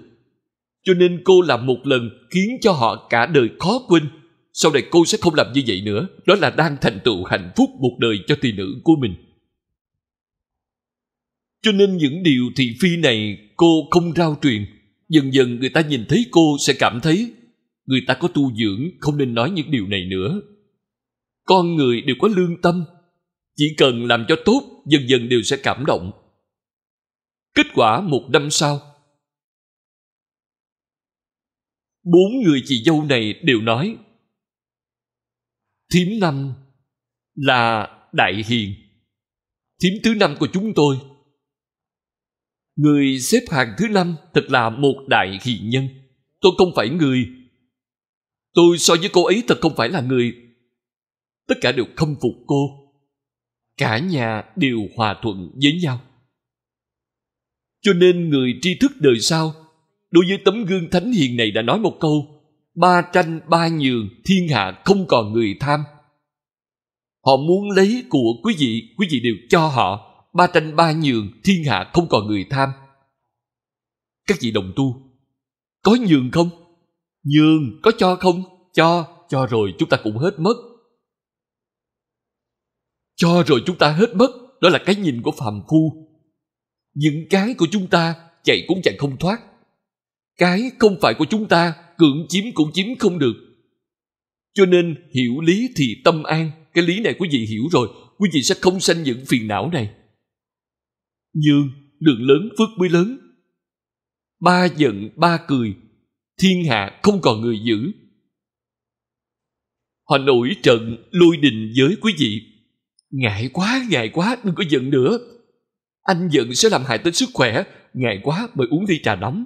cho nên cô làm một lần khiến cho họ cả đời khó quên sau này cô sẽ không làm như vậy nữa đó là đang thành tựu hạnh phúc một đời cho tỳ nữ của mình cho nên những điều thị phi này cô không rao truyền dần dần người ta nhìn thấy cô sẽ cảm thấy người ta có tu dưỡng không nên nói những điều này nữa con người đều có lương tâm chỉ cần làm cho tốt dần dần đều sẽ cảm động Kết quả một năm sau Bốn người chị dâu này đều nói Thím năm là Đại Hiền Thím thứ năm của chúng tôi Người xếp hàng thứ năm thật là một đại hiền nhân Tôi không phải người Tôi so với cô ấy thật không phải là người Tất cả đều không phục cô Cả nhà đều hòa thuận với nhau cho nên người tri thức đời sau đối với tấm gương thánh hiền này đã nói một câu ba tranh ba nhường thiên hạ không còn người tham họ muốn lấy của quý vị quý vị đều cho họ ba tranh ba nhường thiên hạ không còn người tham các vị đồng tu có nhường không nhường có cho không cho cho rồi chúng ta cũng hết mất cho rồi chúng ta hết mất đó là cái nhìn của phàm phu những cái của chúng ta chạy cũng chạy không thoát cái không phải của chúng ta cưỡng chiếm cũng chiếm không được cho nên hiểu lý thì tâm an cái lý này quý vị hiểu rồi quý vị sẽ không sanh những phiền não này nhường đường lớn phước mới lớn ba giận ba cười thiên hạ không còn người giữ họ nổi trận lôi đình với quý vị ngại quá ngại quá đừng có giận nữa anh giận sẽ làm hại tới sức khỏe, ngại quá mới uống ly trà nóng.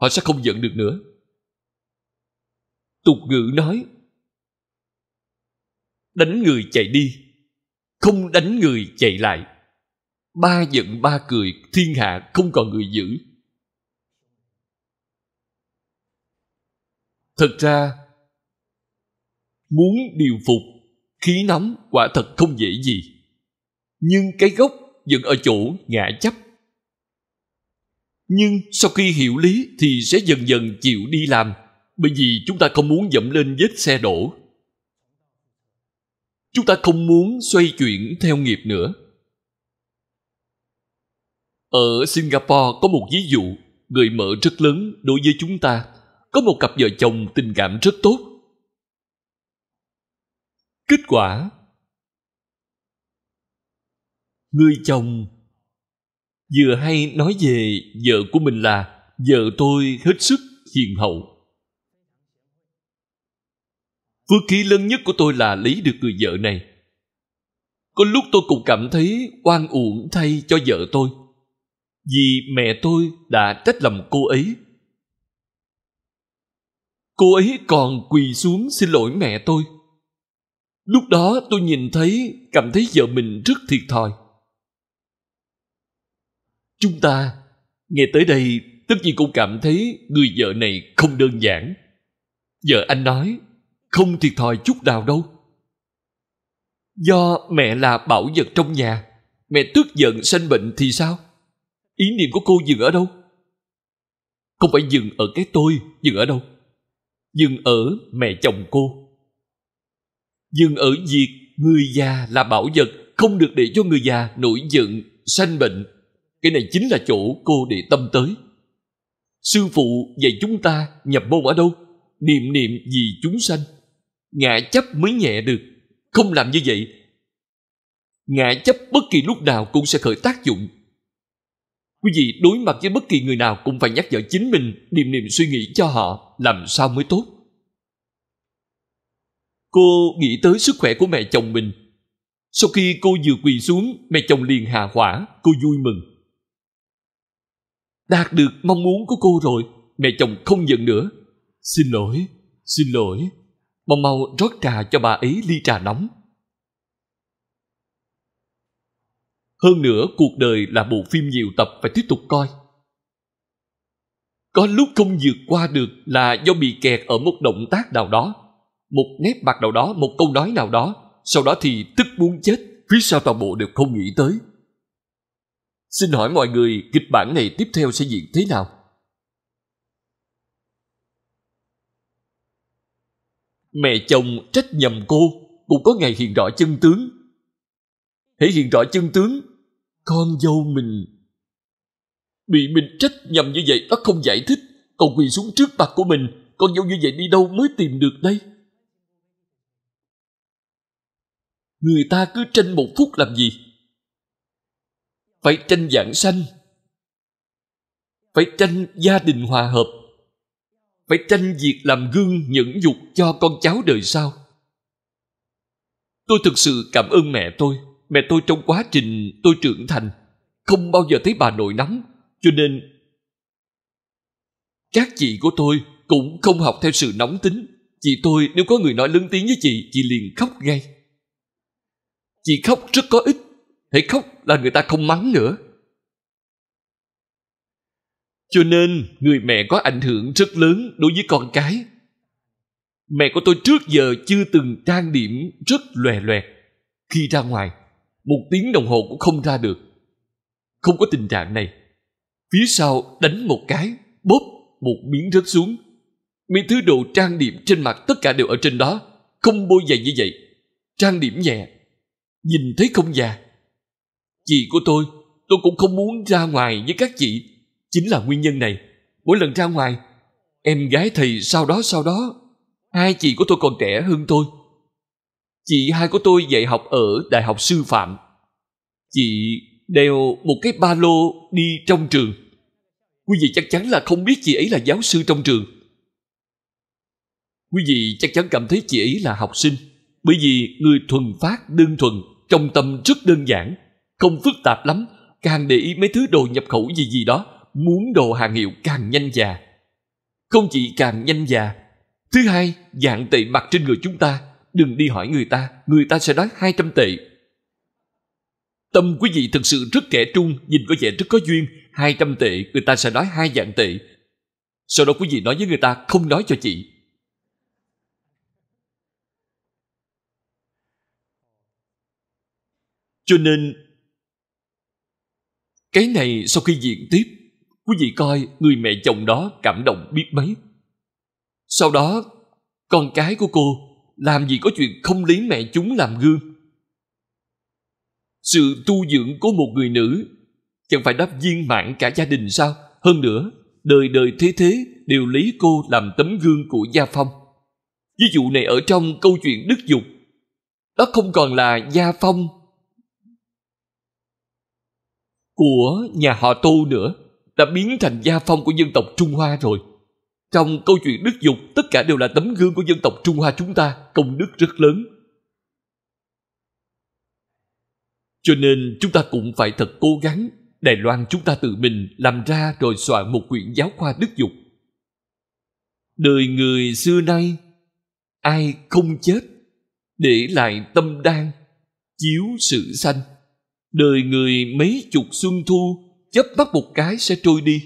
Họ sẽ không giận được nữa. Tục ngữ nói, đánh người chạy đi, không đánh người chạy lại. Ba giận ba cười, thiên hạ không còn người giữ. Thật ra, muốn điều phục khí nóng quả thật không dễ gì nhưng cái gốc vẫn ở chỗ ngã chấp nhưng sau khi hiểu lý thì sẽ dần dần chịu đi làm bởi vì chúng ta không muốn dẫm lên vết xe đổ chúng ta không muốn xoay chuyển theo nghiệp nữa ở singapore có một ví dụ người mở rất lớn đối với chúng ta có một cặp vợ chồng tình cảm rất tốt kết quả Người chồng vừa hay nói về vợ của mình là vợ tôi hết sức hiền hậu. Phước khí lớn nhất của tôi là lấy được người vợ này. Có lúc tôi cũng cảm thấy oan uổng thay cho vợ tôi. Vì mẹ tôi đã trách lầm cô ấy. Cô ấy còn quỳ xuống xin lỗi mẹ tôi. Lúc đó tôi nhìn thấy, cảm thấy vợ mình rất thiệt thòi. Chúng ta nghe tới đây tất nhiên cũng cảm thấy người vợ này không đơn giản. Vợ anh nói không thiệt thòi chút nào đâu. Do mẹ là bảo vật trong nhà, mẹ tức giận sanh bệnh thì sao? Ý niệm của cô dừng ở đâu? Không phải dừng ở cái tôi, dừng ở đâu? Dừng ở mẹ chồng cô. Dừng ở việc người già là bảo vật không được để cho người già nổi giận, sanh bệnh cái này chính là chỗ cô để tâm tới sư phụ dạy chúng ta nhập môn ở đâu niệm niệm vì chúng sanh ngã chấp mới nhẹ được không làm như vậy ngã chấp bất kỳ lúc nào cũng sẽ khởi tác dụng quý vị đối mặt với bất kỳ người nào cũng phải nhắc nhở chính mình niệm niệm suy nghĩ cho họ làm sao mới tốt cô nghĩ tới sức khỏe của mẹ chồng mình sau khi cô vừa quỳ xuống mẹ chồng liền hà hỏa cô vui mừng đạt được mong muốn của cô rồi mẹ chồng không giận nữa xin lỗi xin lỗi mau mau rót trà cho bà ấy ly trà nóng hơn nữa cuộc đời là bộ phim nhiều tập phải tiếp tục coi có lúc không vượt qua được là do bị kẹt ở một động tác nào đó một nét mặt nào đó một câu nói nào đó sau đó thì tức muốn chết phía sau toàn bộ đều không nghĩ tới Xin hỏi mọi người kịch bản này tiếp theo sẽ diễn thế nào? Mẹ chồng trách nhầm cô cũng có ngày hiện rõ chân tướng. Hãy hiện rõ chân tướng, con dâu mình bị mình trách nhầm như vậy nó không giải thích còn quỳ xuống trước mặt của mình con dâu như vậy đi đâu mới tìm được đây người ta cứ tranh một phút làm gì phải tranh giảng sanh phải tranh gia đình hòa hợp phải tranh việc làm gương nhẫn dục cho con cháu đời sau tôi thực sự cảm ơn mẹ tôi mẹ tôi trong quá trình tôi trưởng thành không bao giờ thấy bà nội nóng cho nên các chị của tôi cũng không học theo sự nóng tính chị tôi nếu có người nói lớn tiếng với chị chị liền khóc ngay chị khóc rất có ích hãy khóc là người ta không mắng nữa cho nên người mẹ có ảnh hưởng rất lớn đối với con cái mẹ của tôi trước giờ chưa từng trang điểm rất lòe loẹt khi ra ngoài một tiếng đồng hồ cũng không ra được không có tình trạng này phía sau đánh một cái bóp một miếng rớt xuống mấy thứ đồ trang điểm trên mặt tất cả đều ở trên đó không bôi dày như vậy trang điểm nhẹ nhìn thấy không già Chị của tôi, tôi cũng không muốn ra ngoài với các chị. Chính là nguyên nhân này. Mỗi lần ra ngoài, em gái thầy sau đó sau đó, hai chị của tôi còn trẻ hơn tôi. Chị hai của tôi dạy học ở Đại học Sư Phạm. Chị đeo một cái ba lô đi trong trường. Quý vị chắc chắn là không biết chị ấy là giáo sư trong trường. Quý vị chắc chắn cảm thấy chị ấy là học sinh bởi vì người thuần phát đơn thuần trong tâm rất đơn giản không phức tạp lắm càng để ý mấy thứ đồ nhập khẩu gì gì đó muốn đồ hàng hiệu càng nhanh già không chỉ càng nhanh già thứ hai dạng tệ mặt trên người chúng ta đừng đi hỏi người ta người ta sẽ nói 200 tệ tâm quý vị thực sự rất kẻ trung nhìn có vẻ rất có duyên 200 tệ người ta sẽ nói hai dạng tệ sau đó quý vị nói với người ta không nói cho chị cho nên cái này sau khi diện tiếp, quý vị coi người mẹ chồng đó cảm động biết mấy. Sau đó, con cái của cô làm gì có chuyện không lấy mẹ chúng làm gương. Sự tu dưỡng của một người nữ chẳng phải đáp viên mãn cả gia đình sao? Hơn nữa, đời đời thế thế đều lấy cô làm tấm gương của Gia Phong. Ví dụ này ở trong câu chuyện Đức Dục. Đó không còn là Gia Phong của nhà họ Tô nữa đã biến thành gia phong của dân tộc Trung Hoa rồi. Trong câu chuyện đức dục, tất cả đều là tấm gương của dân tộc Trung Hoa chúng ta, công đức rất lớn. Cho nên chúng ta cũng phải thật cố gắng. Đài Loan chúng ta tự mình làm ra rồi soạn một quyển giáo khoa đức dục. Đời người xưa nay, ai không chết, để lại tâm đan, chiếu sự sanh đời người mấy chục xuân thu chớp mắt một cái sẽ trôi đi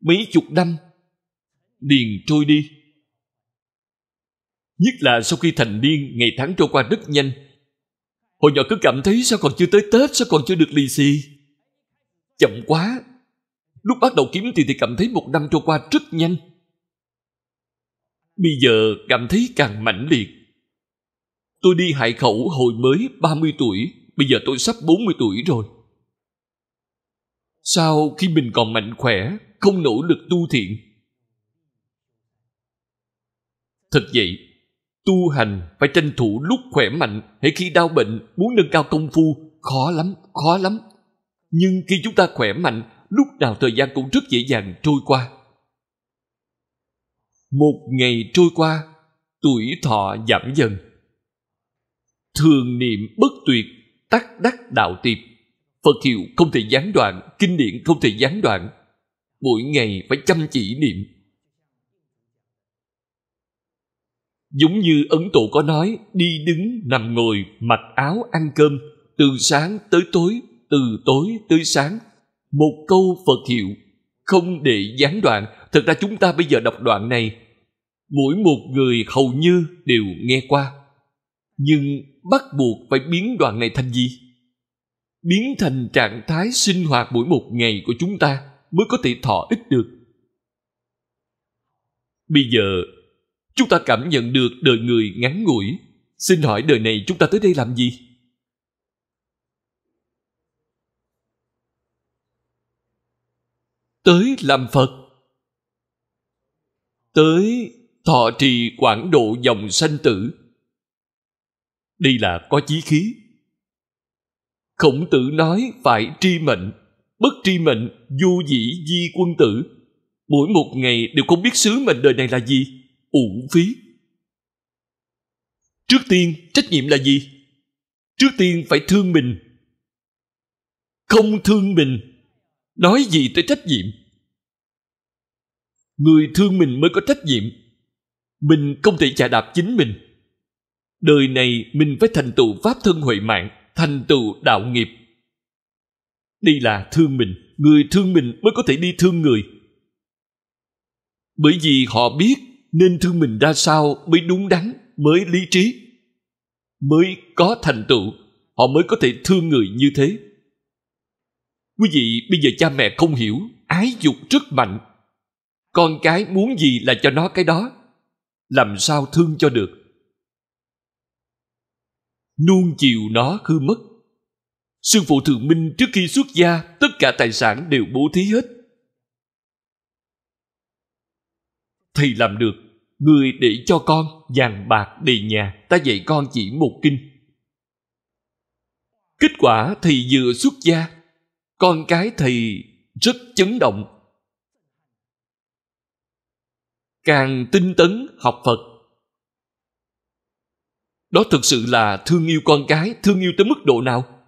mấy chục năm liền trôi đi nhất là sau khi thành niên ngày tháng trôi qua rất nhanh hồi nhỏ cứ cảm thấy sao còn chưa tới tết sao còn chưa được lì xì chậm quá lúc bắt đầu kiếm tiền thì cảm thấy một năm trôi qua rất nhanh bây giờ cảm thấy càng mãnh liệt tôi đi hải khẩu hồi mới 30 tuổi Bây giờ tôi sắp 40 tuổi rồi. Sao khi mình còn mạnh khỏe, không nỗ lực tu thiện? Thật vậy, tu hành phải tranh thủ lúc khỏe mạnh hay khi đau bệnh muốn nâng cao công phu khó lắm khó lắm nhưng khi chúng ta khỏe mạnh lúc nào thời gian cũng rất dễ dàng trôi qua một ngày trôi qua tuổi thọ giảm dần thường niệm bất tuyệt tắc đắc đạo tiệp phật hiệu không thể gián đoạn kinh điển không thể gián đoạn mỗi ngày phải chăm chỉ niệm giống như ấn tổ có nói đi đứng nằm ngồi mặc áo ăn cơm từ sáng tới tối từ tối tới sáng một câu phật hiệu không để gián đoạn thật ra chúng ta bây giờ đọc đoạn này mỗi một người hầu như đều nghe qua nhưng bắt buộc phải biến đoạn này thành gì biến thành trạng thái sinh hoạt mỗi một ngày của chúng ta mới có thể thọ ích được bây giờ chúng ta cảm nhận được đời người ngắn ngủi xin hỏi đời này chúng ta tới đây làm gì tới làm phật tới thọ trì quảng độ dòng sanh tử đây là có chí khí khổng tử nói phải tri mệnh bất tri mệnh du dĩ di quân tử mỗi một ngày đều không biết sứ mệnh đời này là gì uổng phí trước tiên trách nhiệm là gì trước tiên phải thương mình không thương mình nói gì tới trách nhiệm người thương mình mới có trách nhiệm mình không thể chà đạp chính mình đời này mình phải thành tựu pháp thân huệ mạng thành tựu đạo nghiệp đây là thương mình người thương mình mới có thể đi thương người bởi vì họ biết nên thương mình ra sao mới đúng đắn mới lý trí mới có thành tựu họ mới có thể thương người như thế quý vị bây giờ cha mẹ không hiểu ái dục rất mạnh con cái muốn gì là cho nó cái đó làm sao thương cho được nuông chiều nó hư mất sư phụ thượng minh trước khi xuất gia tất cả tài sản đều bố thí hết thầy làm được người để cho con vàng bạc đầy nhà ta dạy con chỉ một kinh kết quả thầy vừa xuất gia con cái thầy rất chấn động càng tinh tấn học phật đó thực sự là thương yêu con cái, thương yêu tới mức độ nào?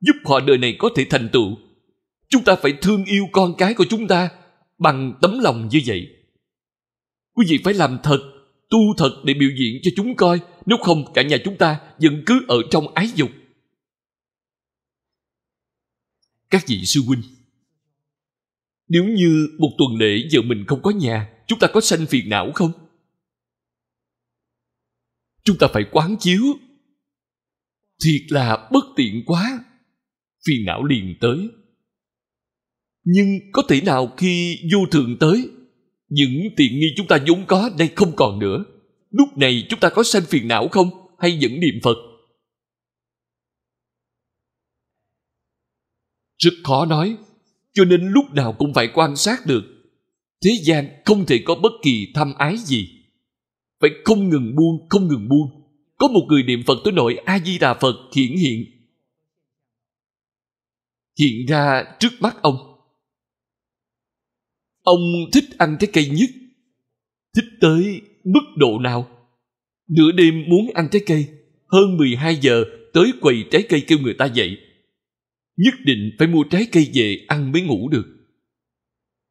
Giúp họ đời này có thể thành tựu. Chúng ta phải thương yêu con cái của chúng ta bằng tấm lòng như vậy. Quý vị phải làm thật, tu thật để biểu diễn cho chúng coi, nếu không cả nhà chúng ta vẫn cứ ở trong ái dục. Các vị sư huynh, nếu như một tuần lễ giờ mình không có nhà, chúng ta có sanh phiền não không? chúng ta phải quán chiếu thiệt là bất tiện quá phiền não liền tới nhưng có thể nào khi vô thường tới những tiện nghi chúng ta vốn có đây không còn nữa lúc này chúng ta có sanh phiền não không hay vẫn niệm phật rất khó nói cho nên lúc nào cũng phải quan sát được thế gian không thể có bất kỳ tham ái gì phải không ngừng buông không ngừng buông có một người niệm phật tới nỗi a di đà phật hiện hiện hiện ra trước mắt ông ông thích ăn trái cây nhất thích tới mức độ nào nửa đêm muốn ăn trái cây hơn 12 giờ tới quầy trái cây kêu người ta dậy nhất định phải mua trái cây về ăn mới ngủ được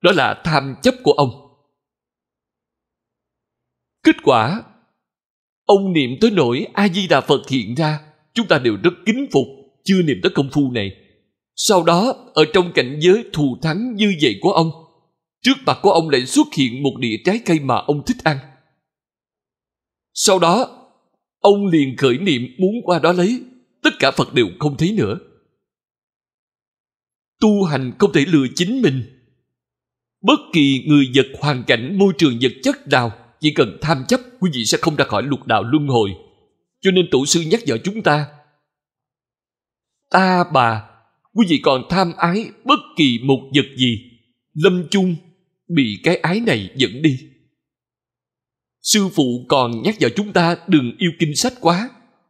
đó là tham chấp của ông Kết quả, ông niệm tới nỗi A-di-đà Phật hiện ra, chúng ta đều rất kính phục, chưa niệm tới công phu này. Sau đó, ở trong cảnh giới thù thắng như vậy của ông, trước mặt của ông lại xuất hiện một đĩa trái cây mà ông thích ăn. Sau đó, ông liền khởi niệm muốn qua đó lấy, tất cả Phật đều không thấy nữa. Tu hành không thể lừa chính mình. Bất kỳ người vật hoàn cảnh môi trường vật chất nào chỉ cần tham chấp quý vị sẽ không ra khỏi lục đạo luân hồi cho nên tổ sư nhắc nhở chúng ta ta bà quý vị còn tham ái bất kỳ một vật gì lâm chung bị cái ái này dẫn đi sư phụ còn nhắc nhở chúng ta đừng yêu kinh sách quá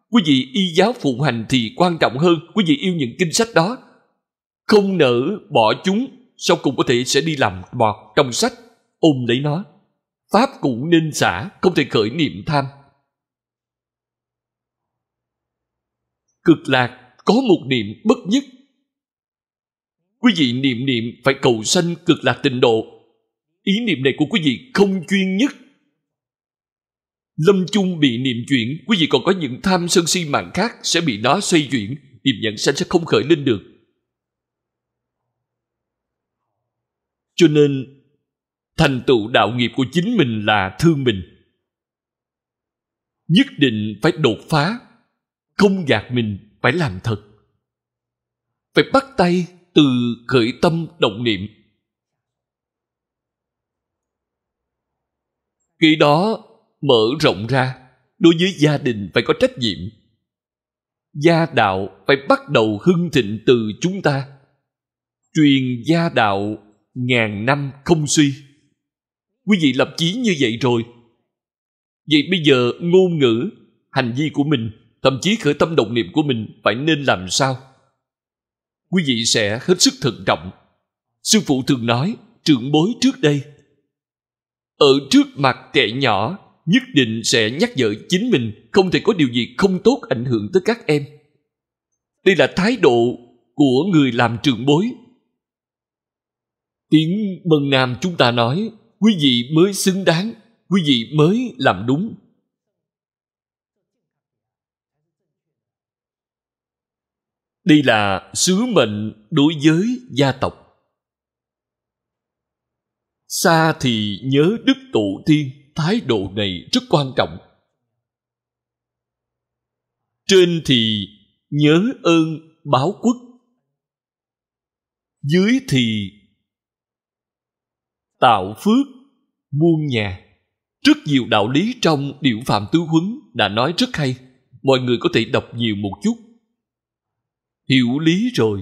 quý vị y giáo phụng hành thì quan trọng hơn quý vị yêu những kinh sách đó không nỡ bỏ chúng sau cùng có thể sẽ đi làm bọt trong sách ôm lấy nó pháp cũng nên xả không thể khởi niệm tham cực lạc có một niệm bất nhất quý vị niệm niệm phải cầu sanh cực lạc tịnh độ ý niệm này của quý vị không chuyên nhất lâm chung bị niệm chuyển quý vị còn có những tham sân si mạng khác sẽ bị nó xoay chuyển niệm nhận sanh sẽ không khởi lên được cho nên thành tựu đạo nghiệp của chính mình là thương mình nhất định phải đột phá không gạt mình phải làm thật phải bắt tay từ khởi tâm động niệm khi đó mở rộng ra đối với gia đình phải có trách nhiệm gia đạo phải bắt đầu hưng thịnh từ chúng ta truyền gia đạo ngàn năm không suy quý vị lập chí như vậy rồi vậy bây giờ ngôn ngữ hành vi của mình thậm chí khởi tâm động niệm của mình phải nên làm sao quý vị sẽ hết sức thận trọng sư phụ thường nói trưởng bối trước đây ở trước mặt trẻ nhỏ nhất định sẽ nhắc nhở chính mình không thể có điều gì không tốt ảnh hưởng tới các em đây là thái độ của người làm trưởng bối tiếng bần nam chúng ta nói quý vị mới xứng đáng quý vị mới làm đúng đây là sứ mệnh đối với gia tộc xa thì nhớ đức tổ tiên, thái độ này rất quan trọng trên thì nhớ ơn báo quốc dưới thì tạo phước muôn nhà rất nhiều đạo lý trong điệu phạm tứ huấn đã nói rất hay mọi người có thể đọc nhiều một chút hiểu lý rồi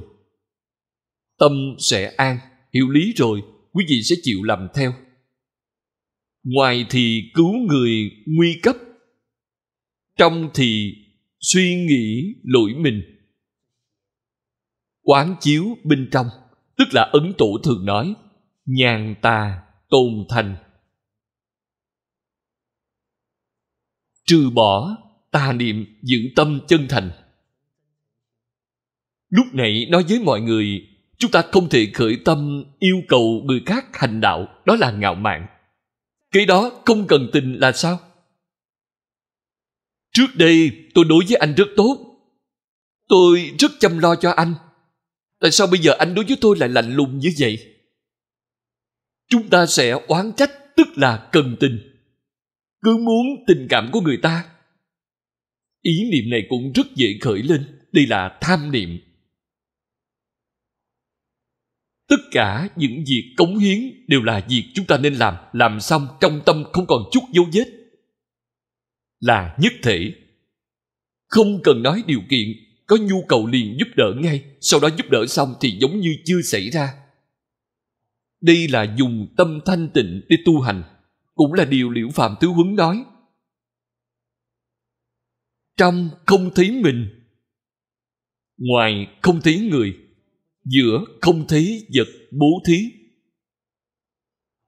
tâm sẽ an hiểu lý rồi quý vị sẽ chịu làm theo ngoài thì cứu người nguy cấp trong thì suy nghĩ lỗi mình quán chiếu bên trong tức là ấn tổ thường nói nhàn tà tôn thành trừ bỏ tà niệm giữ tâm chân thành lúc nãy nói với mọi người chúng ta không thể khởi tâm yêu cầu người khác hành đạo đó là ngạo mạn cái đó không cần tình là sao trước đây tôi đối với anh rất tốt tôi rất chăm lo cho anh tại sao bây giờ anh đối với tôi lại lạnh lùng như vậy chúng ta sẽ oán trách tức là cần tình cứ muốn tình cảm của người ta ý niệm này cũng rất dễ khởi lên đây là tham niệm tất cả những việc cống hiến đều là việc chúng ta nên làm làm xong trong tâm không còn chút dấu vết là nhất thể không cần nói điều kiện có nhu cầu liền giúp đỡ ngay sau đó giúp đỡ xong thì giống như chưa xảy ra đây là dùng tâm thanh tịnh để tu hành, cũng là điều Liễu Phạm Tứ Huấn nói. Trong không thấy mình, ngoài không thấy người, giữa không thấy vật bố thí.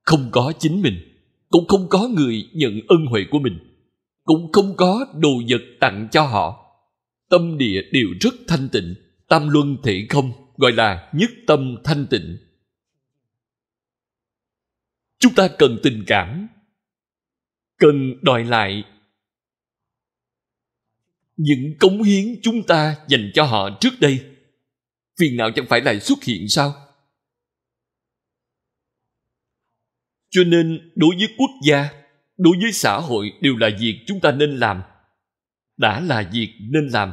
Không có chính mình, cũng không có người nhận ân huệ của mình, cũng không có đồ vật tặng cho họ. Tâm địa đều rất thanh tịnh, tam luân thể không gọi là nhất tâm thanh tịnh chúng ta cần tình cảm cần đòi lại những cống hiến chúng ta dành cho họ trước đây phiền não chẳng phải lại xuất hiện sao cho nên đối với quốc gia đối với xã hội đều là việc chúng ta nên làm đã là việc nên làm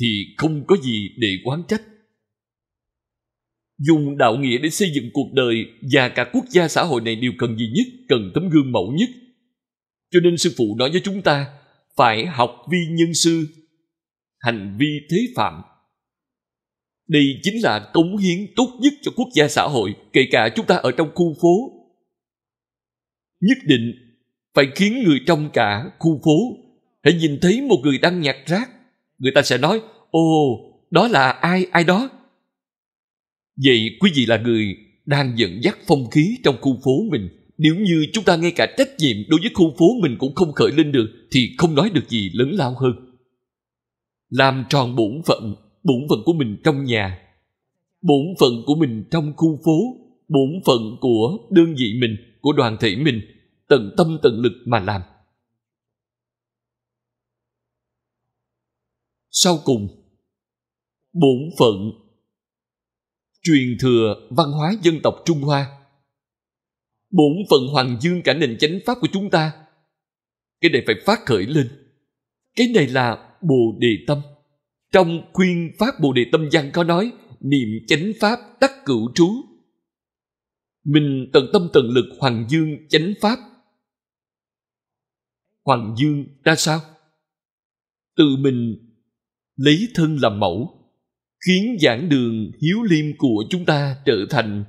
thì không có gì để quán trách Dùng đạo nghĩa để xây dựng cuộc đời và cả quốc gia xã hội này đều cần gì nhất, cần tấm gương mẫu nhất. Cho nên sư phụ nói với chúng ta, phải học vi nhân sư, hành vi thế phạm. Đây chính là cống hiến tốt nhất cho quốc gia xã hội, kể cả chúng ta ở trong khu phố. Nhất định phải khiến người trong cả khu phố hãy nhìn thấy một người đang nhặt rác. Người ta sẽ nói, ồ, đó là ai, ai đó Vậy quý vị là người đang dẫn dắt phong khí trong khu phố mình. Nếu như chúng ta ngay cả trách nhiệm đối với khu phố mình cũng không khởi lên được thì không nói được gì lớn lao hơn. Làm tròn bổn phận, bổn phận của mình trong nhà, bổn phận của mình trong khu phố, bổn phận của đơn vị mình, của đoàn thể mình, tận tâm tận lực mà làm. Sau cùng, bổn phận truyền thừa văn hóa dân tộc Trung Hoa. Bổn phận hoàng dương cả nền chánh pháp của chúng ta. Cái này phải phát khởi lên. Cái này là Bồ Đề Tâm. Trong khuyên pháp Bồ Đề Tâm văn có nói niệm chánh pháp đắc cửu trú. Mình tận tâm tận lực hoàng dương chánh pháp. Hoàng dương ra sao? Từ mình lấy thân làm mẫu khiến giảng đường hiếu liêm của chúng ta trở thành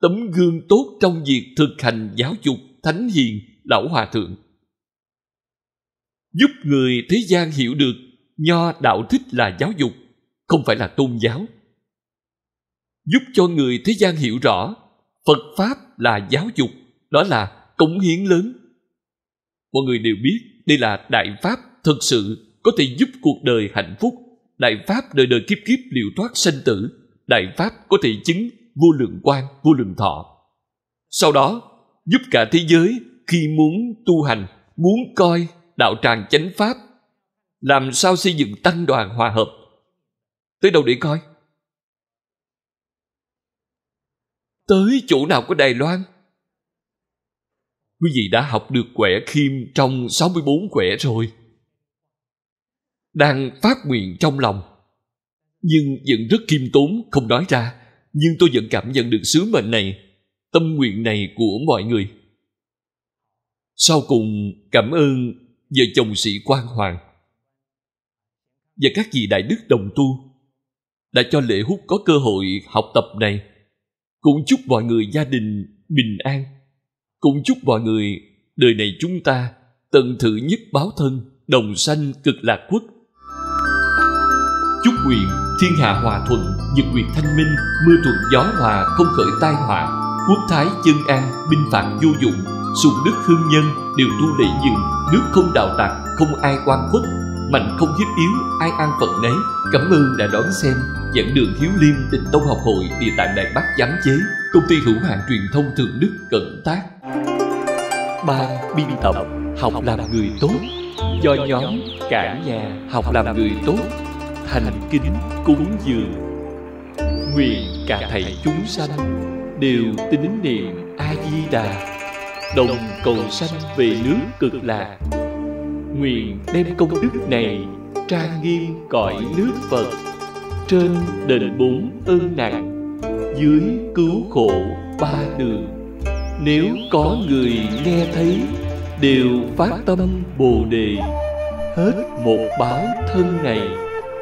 tấm gương tốt trong việc thực hành giáo dục thánh hiền lão hòa thượng giúp người thế gian hiểu được nho đạo thích là giáo dục không phải là tôn giáo giúp cho người thế gian hiểu rõ phật pháp là giáo dục đó là cống hiến lớn mọi người đều biết đây là đại pháp thực sự có thể giúp cuộc đời hạnh phúc đại pháp đời đời kiếp kiếp liệu thoát sanh tử đại pháp có thể chứng vô lượng quan vô lượng thọ sau đó giúp cả thế giới khi muốn tu hành muốn coi đạo tràng chánh pháp làm sao xây dựng tăng đoàn hòa hợp tới đâu để coi tới chỗ nào của Đài Loan. Quý vị đã học được quẻ khiêm trong 64 quẻ rồi đang phát nguyện trong lòng nhưng vẫn rất khiêm tốn không nói ra nhưng tôi vẫn cảm nhận được sứ mệnh này tâm nguyện này của mọi người sau cùng cảm ơn vợ chồng sĩ quan hoàng và các vị đại đức đồng tu đã cho lễ hút có cơ hội học tập này cũng chúc mọi người gia đình bình an cũng chúc mọi người đời này chúng ta tận thử nhất báo thân đồng sanh cực lạc quốc chúc nguyện thiên hạ hòa thuận nhật nguyệt thanh minh mưa thuận gió hòa không khởi tai họa quốc thái dân an binh phạt vô dụng sùng đức hương nhân đều tu lễ dừng nước không đào tặc không ai quan khuất mạnh không hiếp yếu ai an phận nấy cảm ơn đã đón xem dẫn đường hiếu liêm tình tông học hội địa tạng đại bắc giám chế công ty hữu hạn truyền thông thượng đức cận tác ba biên tập học làm người tốt do nhóm cả nhà học làm người tốt thành kính cúng dường nguyện cả thầy chúng sanh đều tín niệm a di đà đồng cầu sanh về nước cực lạc nguyện đem công đức này trang nghiêm cõi nước phật trên đền bốn ơn nặng dưới cứu khổ ba đường nếu có người nghe thấy đều phát tâm bồ đề hết một báo thân này